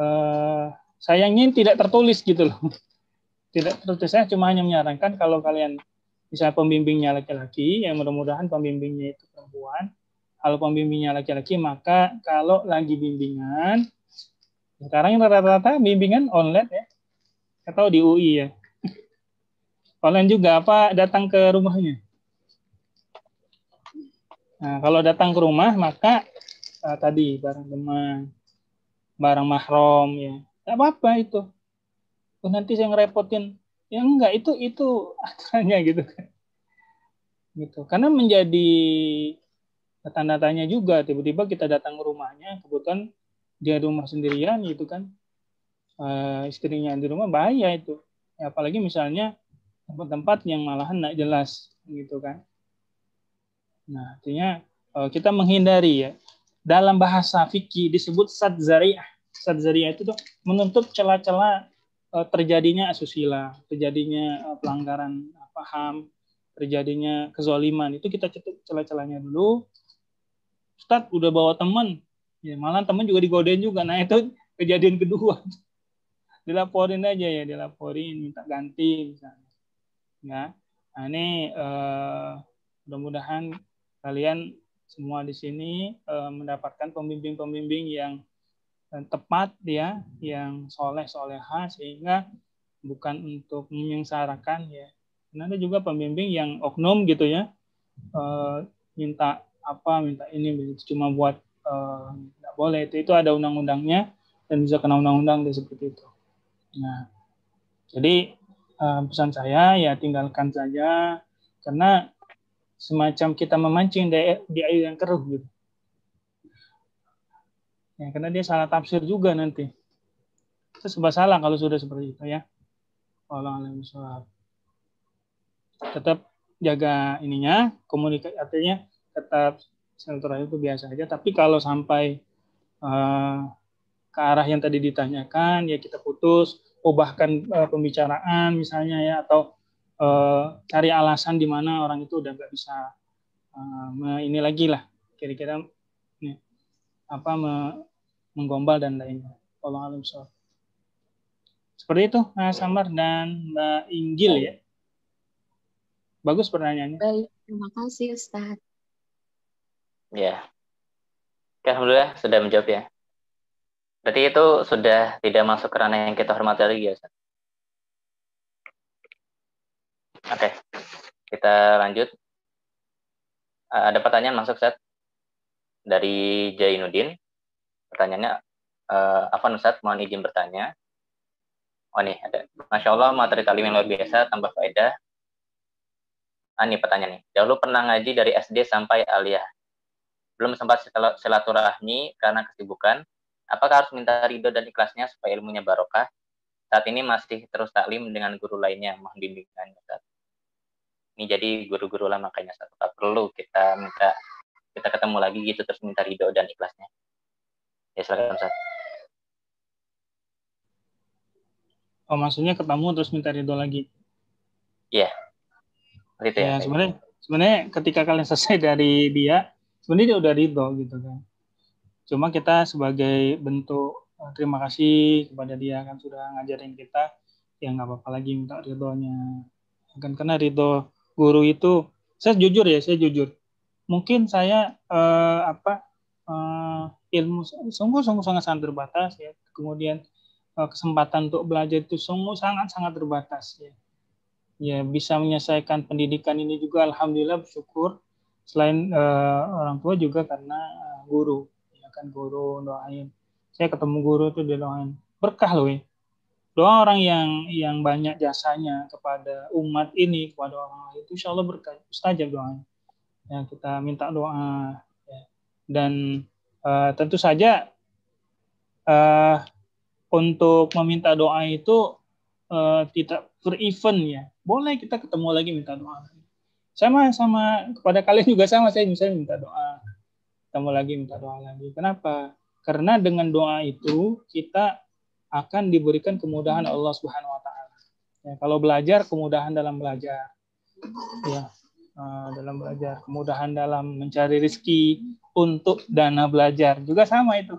eh, sayangnya tidak tertulis gitu loh. Tidak tertulis saya cuma hanya menyarankan kalau kalian bisa pembimbingnya laki-laki, ya mudah-mudahan pembimbingnya itu perempuan. Kalau pembimbingnya laki-laki, maka kalau lagi bimbingan sekarang rata-rata bimbingan online ya, atau di UI ya. Online juga apa datang ke rumahnya? Nah, kalau datang ke rumah maka uh, tadi barang teman, barang mahrom ya, nggak apa-apa itu. Oh, nanti saya ngerepotin. Ya enggak itu itu aturannya gitu kan. Gitu. Karena menjadi tanda tanya juga tiba-tiba kita datang ke rumahnya kebetulan dia rumah sendirian gitu kan uh, istrinya di rumah bahaya itu ya, apalagi misalnya tempat-tempat yang malahan tidak jelas gitu kan nah artinya uh, kita menghindari ya dalam bahasa fikih disebut sad zariah itu tuh menutup celah-celah uh, terjadinya asusila terjadinya uh, pelanggaran paham, terjadinya kezaliman itu kita cetuk celah-celahnya dulu Ustaz udah bawa teman ya malah temen juga digodain juga nah itu kejadian kedua dilaporin aja ya dilaporin minta ganti misalnya ya nah ini eh, mudah-mudahan kalian semua di sini eh, mendapatkan pembimbing-pembimbing yang eh, tepat ya yang soleh soleha sehingga bukan untuk menyengsarakan ya Nanti juga pembimbing yang oknum gitu ya e, minta apa minta ini cuma buat Eh, nggak uh, boleh itu itu ada undang-undangnya dan bisa kena undang-undang seperti itu. Nah, jadi uh, pesan saya ya tinggalkan saja karena semacam kita memancing di, di air yang keruh gitu. Ya, karena dia salah tafsir juga nanti. Itu sebab salah kalau sudah seperti itu ya. Wallahualam Tetap jaga ininya, komunikasi artinya tetap silaturahim itu biasa aja. Tapi kalau sampai uh, ke arah yang tadi ditanyakan, ya kita putus, ubahkan uh, pembicaraan misalnya ya, atau uh, cari alasan di mana orang itu udah nggak bisa uh, ini lagi lah, kira-kira ya, apa me, menggombal dan lainnya. Kalau alam Seperti itu, Mas Samar dan Mbak Inggil ya. Bagus pertanyaannya. Baik, terima kasih Ustadz. Ya. Oke, Alhamdulillah sudah menjawab ya. Berarti itu sudah tidak masuk ke ranah yang kita hormati lagi ya, Ustaz? Oke, kita lanjut. Eh, ada pertanyaan masuk, Ustaz? Dari Jainuddin. Pertanyaannya, uh, eh, apa Ustaz, mohon izin bertanya. Oh nih, ada. Masya Allah, materi talim yang luar biasa, tambah faedah. Ah nih pertanyaan nih. Dahulu pernah ngaji dari SD sampai aliyah belum sempat silaturahmi karena kesibukan. Apakah harus minta ridho dan ikhlasnya supaya ilmunya barokah? Saat ini masih terus taklim dengan guru lainnya, mohon bimbingannya. Ini jadi guru-guru lah makanya satu tak perlu kita minta kita ketemu lagi gitu terus minta ridho dan ikhlasnya. Ya silakan Ustaz. Oh maksudnya ketemu terus minta ridho lagi? Iya. Yeah. Itu ya. ya sebenarnya sebenarnya ketika kalian selesai dari dia sebenarnya dia udah ridho gitu kan cuma kita sebagai bentuk eh, terima kasih kepada dia kan sudah ngajarin kita ya nggak apa-apa lagi minta ridhonya kan karena ridho guru itu saya jujur ya saya jujur mungkin saya eh, apa eh, ilmu sungguh-sungguh sangat sangat terbatas ya kemudian eh, kesempatan untuk belajar itu sungguh sangat sangat terbatas ya ya bisa menyelesaikan pendidikan ini juga alhamdulillah bersyukur selain uh, orang tua juga karena eh, guru ya kan guru doain saya ketemu guru tuh dia doain berkah loh ya doa orang yang yang banyak jasanya kepada umat ini kepada orang lain itu insya Allah berkah saja doanya ya kita minta doa ya. dan uh, tentu saja uh, untuk meminta doa itu uh, tidak per event ya boleh kita ketemu lagi minta doa sama sama kepada kalian juga sama saya misalnya minta doa ketemu lagi minta doa lagi kenapa karena dengan doa itu kita akan diberikan kemudahan Allah Subhanahu Wa Taala ya, kalau belajar kemudahan dalam belajar ya eh, dalam belajar kemudahan dalam mencari rezeki untuk dana belajar juga sama itu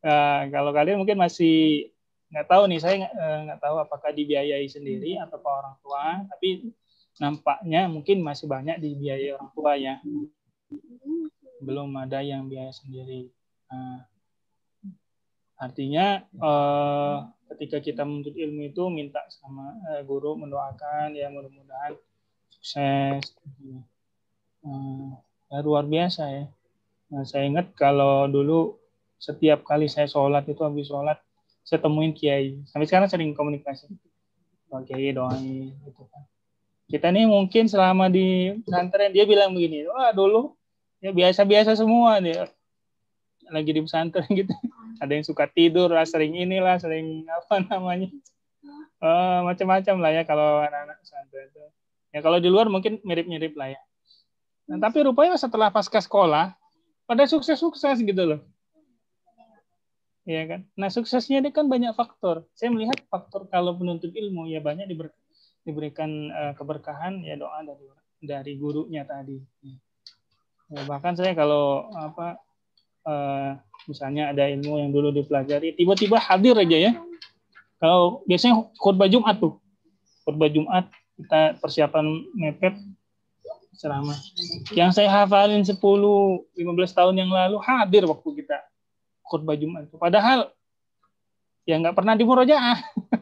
nah, kalau kalian mungkin masih nggak tahu nih saya nggak eh, tahu apakah dibiayai sendiri atau orang tua tapi nampaknya mungkin masih banyak dibiayai orang tua ya. Belum ada yang biaya sendiri. Nah, artinya eh, ketika kita menuntut ilmu itu minta sama eh, guru mendoakan ya mudah-mudahan sukses. nah, ya, luar biasa ya. Nah, saya ingat kalau dulu setiap kali saya sholat itu habis sholat saya temuin kiai. Sampai sekarang sering komunikasi. Oke, kiai doain gitu kan kita nih mungkin selama di pesantren dia bilang begini wah dulu ya biasa-biasa semua nih, lagi di pesantren gitu ada yang suka tidur lah sering inilah sering apa namanya uh, macam-macam lah ya kalau anak-anak pesantren itu ya kalau di luar mungkin mirip-mirip lah ya nah, tapi rupanya setelah pasca sekolah pada sukses-sukses gitu loh Iya kan? Nah, suksesnya dia kan banyak faktor. Saya melihat faktor kalau penuntut ilmu ya banyak diberkati diberikan uh, keberkahan ya doa dari dari gurunya tadi. Ya, bahkan saya kalau apa uh, misalnya ada ilmu yang dulu dipelajari tiba-tiba hadir aja ya. Kalau biasanya khutbah Jumat tuh. Khutbah Jumat kita persiapan mepet ceramah. Yang saya hafalin 10 15 tahun yang lalu hadir waktu kita khutbah Jumat. Padahal ya nggak pernah di murojaah.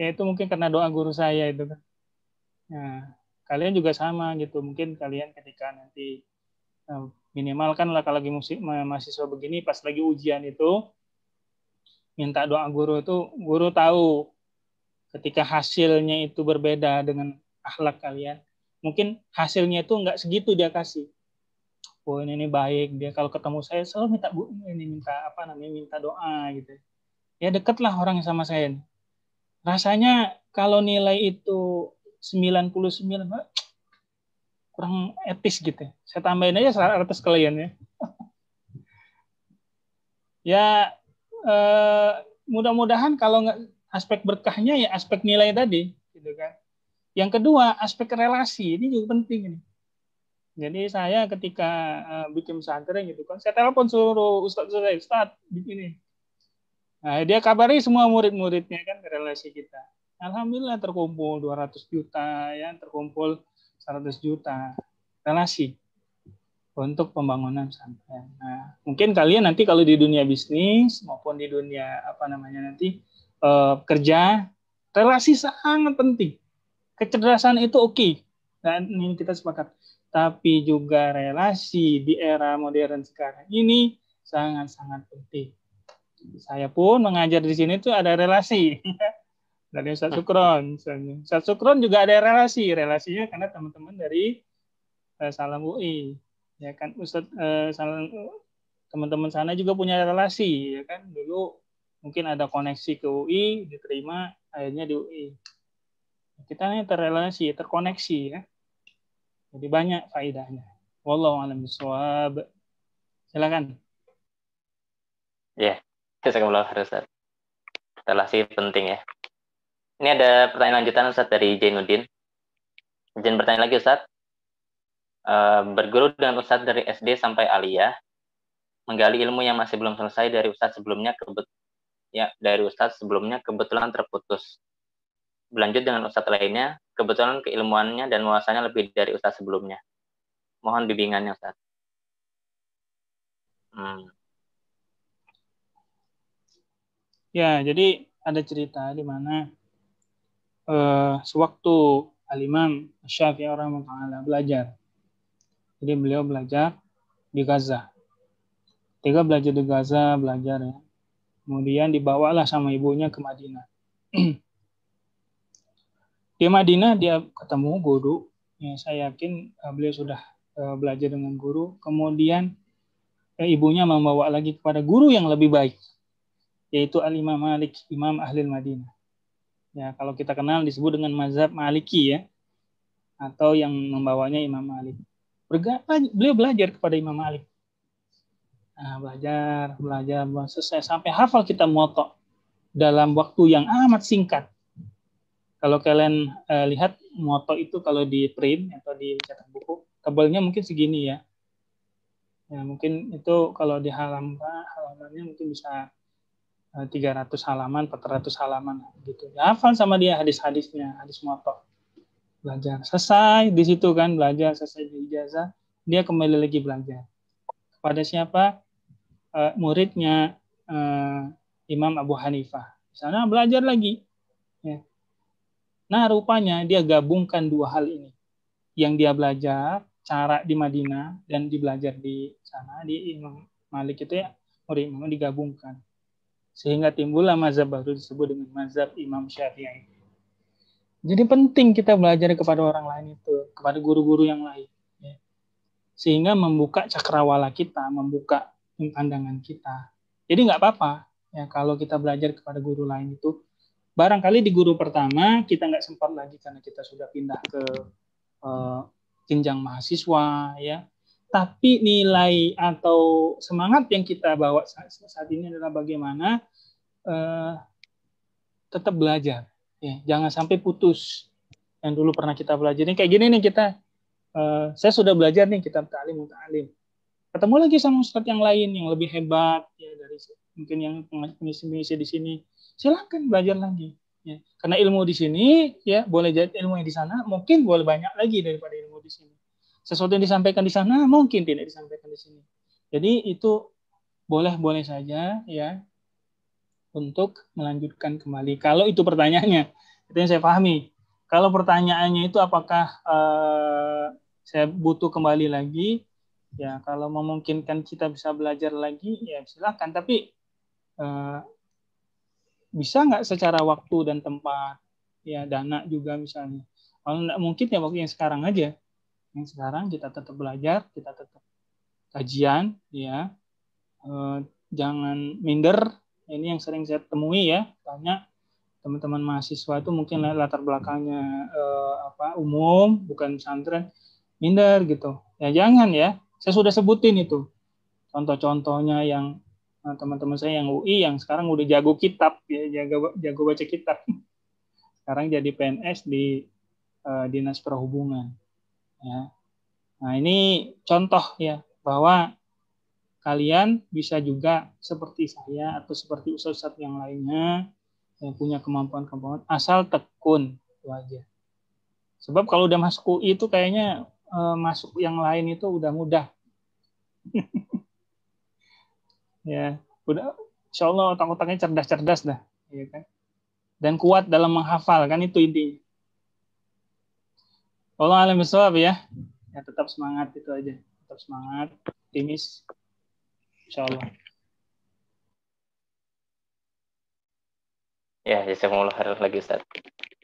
ya itu mungkin karena doa guru saya itu kan nah kalian juga sama gitu mungkin kalian ketika nanti eh, minimal kan lah kalau lagi musik mahasiswa begini pas lagi ujian itu minta doa guru itu guru tahu ketika hasilnya itu berbeda dengan akhlak kalian mungkin hasilnya itu nggak segitu dia kasih oh ini, ini baik dia kalau ketemu saya selalu minta bu ini minta apa namanya minta doa gitu ya dekatlah orang yang sama saya nih rasanya kalau nilai itu 99 kurang etis gitu. Ya. Saya tambahin aja 100 kalian ya. ya eh, mudah-mudahan kalau aspek berkahnya ya aspek nilai tadi gitu kan. Yang kedua, aspek relasi ini juga penting ini. Jadi saya ketika eh, bikin pesantren gitu kan, saya telepon seluruh ustadz Ustadz ustadz ini. Nah, dia kabari semua murid-muridnya kan relasi kita. Alhamdulillah terkumpul 200 juta ya, terkumpul 100 juta relasi untuk pembangunan pesantren. Nah, mungkin kalian nanti kalau di dunia bisnis maupun di dunia apa namanya nanti eh, kerja relasi sangat penting. Kecerdasan itu oke. Okay. Dan ini kita sepakat. Tapi juga relasi di era modern sekarang ini sangat-sangat penting saya pun mengajar di sini tuh ada relasi dari Ustaz Sukron Ustadz Ustaz Sukron juga ada relasi, relasinya karena teman-teman dari uh, Salam UI. Ya kan Ustaz eh, Salam teman-teman sana juga punya relasi ya kan dulu mungkin ada koneksi ke UI diterima akhirnya di UI. Kita ini terrelasi, terkoneksi ya. Jadi banyak faedahnya. Wallahu a'lam Silakan. Ya, yeah. Jazakumullah khair Ustaz. Relasi penting ya. Ini ada pertanyaan lanjutan Ustaz dari Jainuddin. Jain bertanya lagi Ustaz. E, berguru dengan Ustaz dari SD sampai aliyah, menggali ilmu yang masih belum selesai dari Ustaz sebelumnya ke ya dari Ustaz sebelumnya kebetulan terputus. Berlanjut dengan Ustaz lainnya, kebetulan keilmuannya dan wawasannya lebih dari Ustaz sebelumnya. Mohon bimbingannya Ustaz. Hmm. Ya, jadi ada cerita di mana uh, sewaktu Al-Imam Syafi'i orang ta'ala belajar. Jadi beliau belajar di Gaza. Tiga belajar di Gaza, belajar ya. Kemudian dibawalah sama ibunya ke Madinah. di Madinah dia ketemu guru. Ya, saya yakin uh, beliau sudah uh, belajar dengan guru. Kemudian uh, ibunya membawa lagi kepada guru yang lebih baik yaitu Al-Imam Malik, Imam Ahlil Madinah. Ya, kalau kita kenal disebut dengan mazhab Maliki ya, atau yang membawanya Imam Malik. Berapa? beliau belajar kepada Imam Malik. Nah, belajar, belajar, selesai sampai hafal kita moto dalam waktu yang amat singkat. Kalau kalian eh, lihat moto itu kalau di print atau di cetak buku, tebalnya mungkin segini ya. Ya, mungkin itu kalau di halaman halamannya mungkin bisa 300 eh, halaman, 400 halaman gitu. Ya, hafal sama dia hadis-hadisnya, hadis motor. Belajar selesai di situ kan belajar selesai di ijazah, dia kembali lagi belajar. Kepada siapa? Uh, muridnya uh, Imam Abu Hanifah. Di sana belajar lagi. Ya. Nah, rupanya dia gabungkan dua hal ini. Yang dia belajar cara di Madinah dan dibelajar di sana di Imam Malik itu ya murid Imam digabungkan sehingga timbullah mazhab baru disebut dengan mazhab Imam Syafi'i. Jadi penting kita belajar kepada orang lain itu, kepada guru-guru yang lain. Ya. Sehingga membuka cakrawala kita, membuka pandangan kita. Jadi nggak apa-apa ya kalau kita belajar kepada guru lain itu. Barangkali di guru pertama kita nggak sempat lagi karena kita sudah pindah ke uh, jenjang mahasiswa ya tapi nilai atau semangat yang kita bawa saat, ini adalah bagaimana uh, tetap belajar ya jangan sampai putus yang dulu pernah kita pelajari kayak gini nih kita uh, saya sudah belajar nih kita taalim alim ketemu lagi sama ustadz yang lain yang lebih hebat ya dari mungkin yang pengisi-pengisi di sini silakan belajar lagi ya karena ilmu di sini ya boleh jadi ilmu yang di sana mungkin boleh banyak lagi daripada ilmu sesuatu yang disampaikan di sana mungkin tidak disampaikan di sini. Jadi itu boleh-boleh saja ya untuk melanjutkan kembali. Kalau itu pertanyaannya, itu yang saya pahami. Kalau pertanyaannya itu apakah eh, saya butuh kembali lagi? Ya kalau memungkinkan kita bisa belajar lagi, ya silakan. Tapi eh, bisa nggak secara waktu dan tempat? Ya dana juga misalnya. Kalau nggak mungkin ya waktu yang sekarang aja yang nah, sekarang kita tetap belajar kita tetap kajian ya E, jangan minder ini yang sering saya temui ya banyak teman-teman mahasiswa itu mungkin latar belakangnya e, apa umum bukan pesantren minder gitu ya jangan ya saya sudah sebutin itu contoh-contohnya yang eh, teman-teman saya yang UI yang sekarang udah jago kitab ya jago jago baca kitab sekarang jadi PNS di uh, dinas perhubungan Ya. Nah, ini contoh ya bahwa kalian bisa juga seperti saya atau seperti ustadz yang lainnya yang punya kemampuan-kemampuan asal tekun itu aja. Sebab kalau udah masuk UI itu kayaknya eh, masuk yang lain itu udah mudah. ya, udah insya Allah otak-otaknya cerdas-cerdas dah, ya kan? Dan kuat dalam menghafal kan itu intinya. Allah alam ya. ya. Tetap semangat itu aja. Tetap semangat, optimis. Insya Allah. Ya, jazakumullah harus lagi Ustaz.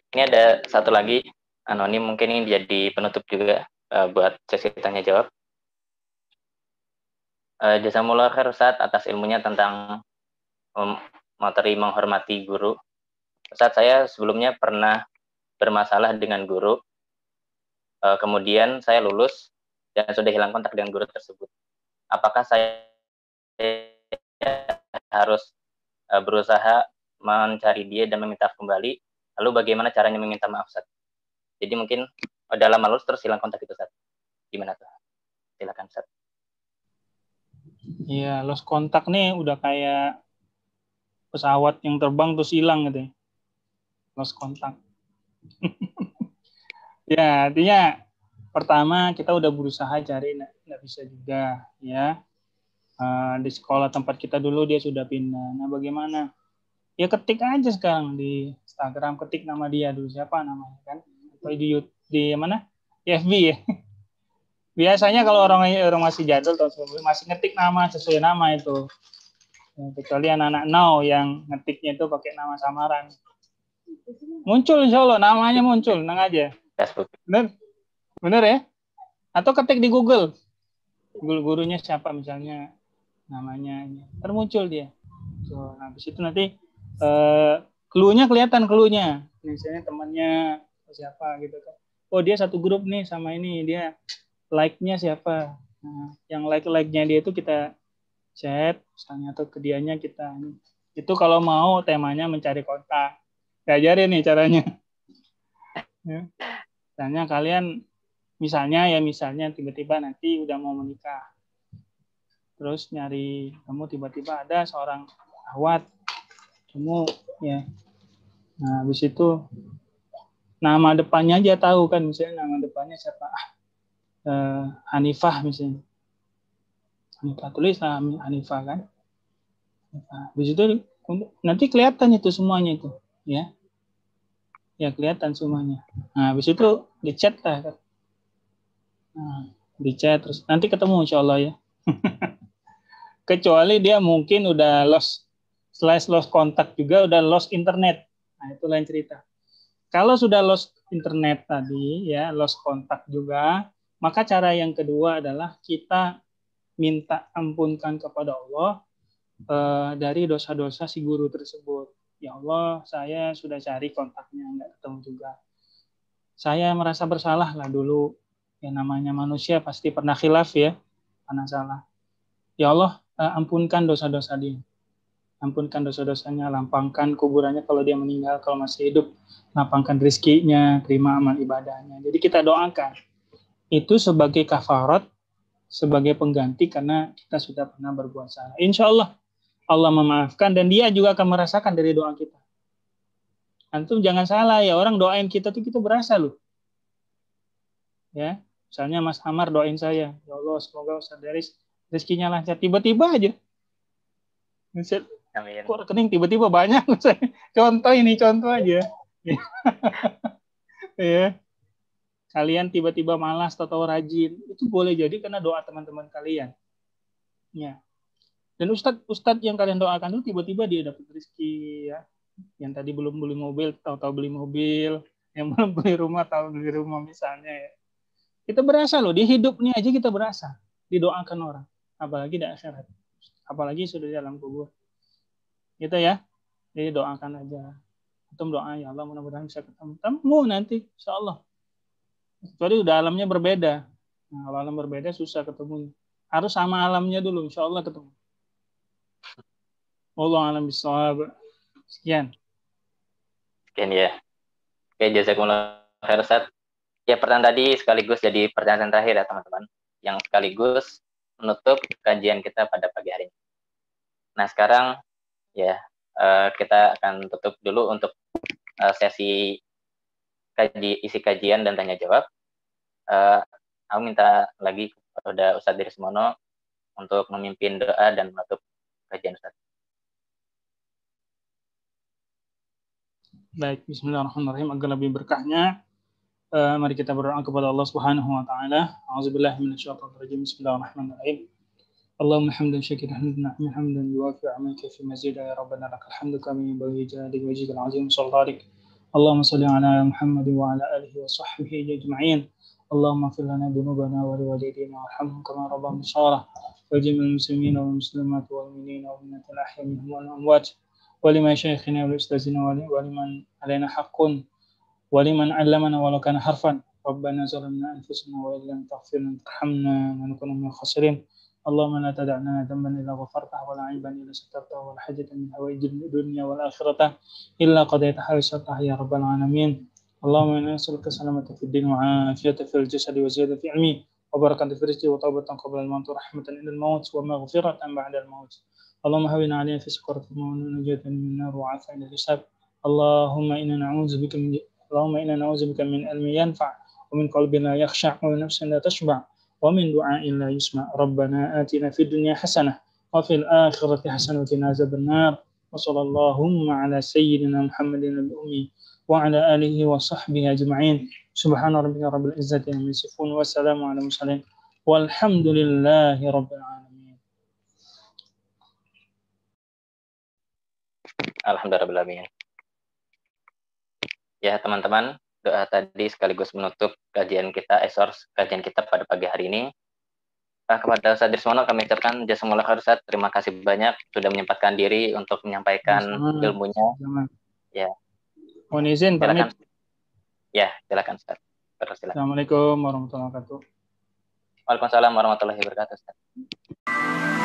Ini ada satu lagi anonim mungkin ini jadi penutup juga uh, buat sesi tanya jawab. Uh, eh, mulai khair saat atas ilmunya tentang um, materi menghormati guru. Saat saya sebelumnya pernah bermasalah dengan guru uh, kemudian saya lulus dan sudah hilang kontak dengan guru tersebut. Apakah saya harus uh, berusaha mencari dia dan meminta maaf kembali? Lalu bagaimana caranya meminta maaf saat? Jadi mungkin dalam lulus terus hilang kontak itu saat. Gimana tuh? Silakan saat. Iya, lost kontak nih udah kayak pesawat yang terbang terus hilang gitu ya. Lost kontak. Ya, artinya pertama kita udah berusaha cari nggak bisa juga ya. Uh, di sekolah tempat kita dulu dia sudah pindah. Nah, bagaimana? Ya ketik aja sekarang di Instagram ketik nama dia dulu siapa namanya kan? Atau di di mana? Di FB ya. Biasanya kalau orang orang masih jadul tahun masih ngetik nama sesuai nama itu. Ya, kecuali anak-anak now yang ngetiknya itu pakai nama samaran. Muncul insya Allah, namanya muncul, tenang aja. Facebook. Bener, bener ya? Atau ketik di Google, Google gurunya siapa misalnya namanya, termuncul dia. So, habis nah, itu nanti eh, keluarnya kelihatan keluarnya, misalnya temannya siapa gitu kan. Oh dia satu grup nih sama ini dia like-nya siapa. Nah, yang like-like-nya dia itu kita chat, misalnya atau kedianya kita itu kalau mau temanya mencari kontak diajarin nih caranya. Ya. Misalnya kalian, misalnya ya misalnya tiba-tiba nanti udah mau menikah, terus nyari kamu tiba-tiba ada seorang awat, kamu ya, nah habis itu nama depannya aja tahu kan misalnya nama depannya siapa ah, eh, Hanifah misalnya Hanifah tulis nah, Hanifah kan nah, habis itu nanti kelihatan itu semuanya itu ya ya kelihatan semuanya nah habis itu di chat lah nah, di chat terus nanti ketemu insya Allah ya kecuali dia mungkin udah lost slice lost kontak juga udah lost internet nah itu lain cerita kalau sudah lost internet tadi ya lost kontak juga maka cara yang kedua adalah kita minta ampunkan kepada Allah eh, dari dosa-dosa si guru tersebut ya Allah saya sudah cari kontaknya nggak ketemu juga saya merasa bersalah lah dulu ya namanya manusia pasti pernah khilaf ya pernah salah ya Allah eh, ampunkan dosa-dosa dia ampunkan dosa-dosanya lapangkan kuburannya kalau dia meninggal kalau masih hidup lapangkan rizkinya terima amal ibadahnya jadi kita doakan itu sebagai kafarat sebagai pengganti karena kita sudah pernah berbuat salah insya Allah Allah memaafkan dan dia juga akan merasakan dari doa kita. Antum jangan salah ya, orang doain kita tuh kita berasa loh. Ya, misalnya Mas Amar doain saya, ya Allah semoga Ustaz Daris rezekinya lancar. Tiba-tiba aja. Amin. Kok rekening tiba-tiba banyak. contoh ini, contoh aja. ya. Kalian tiba-tiba malas atau rajin, itu boleh jadi karena doa teman-teman kalian. Ya, dan ustadz ustadz yang kalian doakan itu tiba-tiba dia dapat rezeki ya yang tadi belum beli mobil tahu-tahu beli mobil yang belum beli rumah tahu beli rumah misalnya ya kita berasa loh di hidup aja kita berasa didoakan orang apalagi di akhirat apalagi sudah di dalam kubur gitu ya jadi doakan aja itu doa ya Allah mudah-mudahan bisa ketemu temu nanti insya Allah kecuali udah alamnya berbeda nah, kalau alam berbeda susah ketemu harus sama alamnya dulu insya Allah ketemu Allah alam bisawab. Sekian. Sekian ya. Oke, jazakumullah khair Ustaz. Ya, pertanyaan tadi sekaligus jadi pertanyaan terakhir ya, teman-teman. Yang sekaligus menutup kajian kita pada pagi hari ini. Nah, sekarang ya eh, kita akan tutup dulu untuk eh, sesi kaji, isi kajian dan tanya jawab. Eh, aku minta lagi kepada Ustadz Dirismono untuk memimpin doa dan menutup kajian Ustaz. Baik, bismillahirrahmanirrahim. Agar lebih berkahnya, uh, mari kita berdoa kepada Allah Subhanahu wa taala. A'udzubillahi minasyaitonirrajim. Bismillahirrahmanirrahim. Allahumma hamdan syakir hamdan ni'mal hamdan yuwafi amalaka fi mazid ya rabbana lakal hamdu kami bagi jadi wajib azim sultanik. Allahumma salli ala Muhammad wa ala alihi wa sahbihi ajma'in. Allahumma fil lana dunubana wa liwalidina warhamhum kama rabbana shaghara. Wajib al muslimin wal muslimat wal mu'minin wal mu'minat al ahya minhum wal amwat. ولمشايخنا ولأستاذنا ولمن علينا حق ولمن علمنا ولو كان حرفا ربنا ظلمنا أنفسنا وإن لم تغفر لنا وترحمنا لنكون من الخاسرين اللهم لا تدع لنا ذنبا إلا غفرته ولا عيبا إلا سترته ولا حاجة من هوائج الدنيا والآخرة إلا قضيتها ويسرتها يا رب العالمين اللهم إنا نسألك السلامة في الدين وعافية في الجسد وزيادة في علمي وبركة في رزقي وتوبة قبل الموت ورحمة إلى الموت ومغفرة بعد الموت اللهم هون علينا في سكرتنا ونجاة من النار وعافنا الحساب اللهم إنا نعوذ بك من اللهم إنا نعوذ بك من علم ينفع ومن قلب لا يخشع ونفس لا تشبع ومن دعاء لا يسمع ربنا آتنا في الدنيا حسنة وفي الآخرة حسنة وقنا عذاب النار وصلى اللهم على سيدنا محمد الأمي وعلى آله وصحبه أجمعين سبحان ربك رب العزة عما يصفون وسلام على المرسلين والحمد لله رب العالمين Alhamdulillah. Ya, teman-teman, doa tadi sekaligus menutup kajian kita, esor eh, kajian kita pada pagi hari ini. Nah, kepada Ustaz Dirsmono kami ucapkan jasa mula Ustaz. Terima kasih banyak sudah menyempatkan diri untuk menyampaikan Sama. ilmunya. Sama. Ya. Mohon izin silakan. pamit. Ya, silakan Ustaz. Terus silakan. Assalamualaikum warahmatullahi wabarakatuh. Waalaikumsalam warahmatullahi wabarakatuh Ustaz.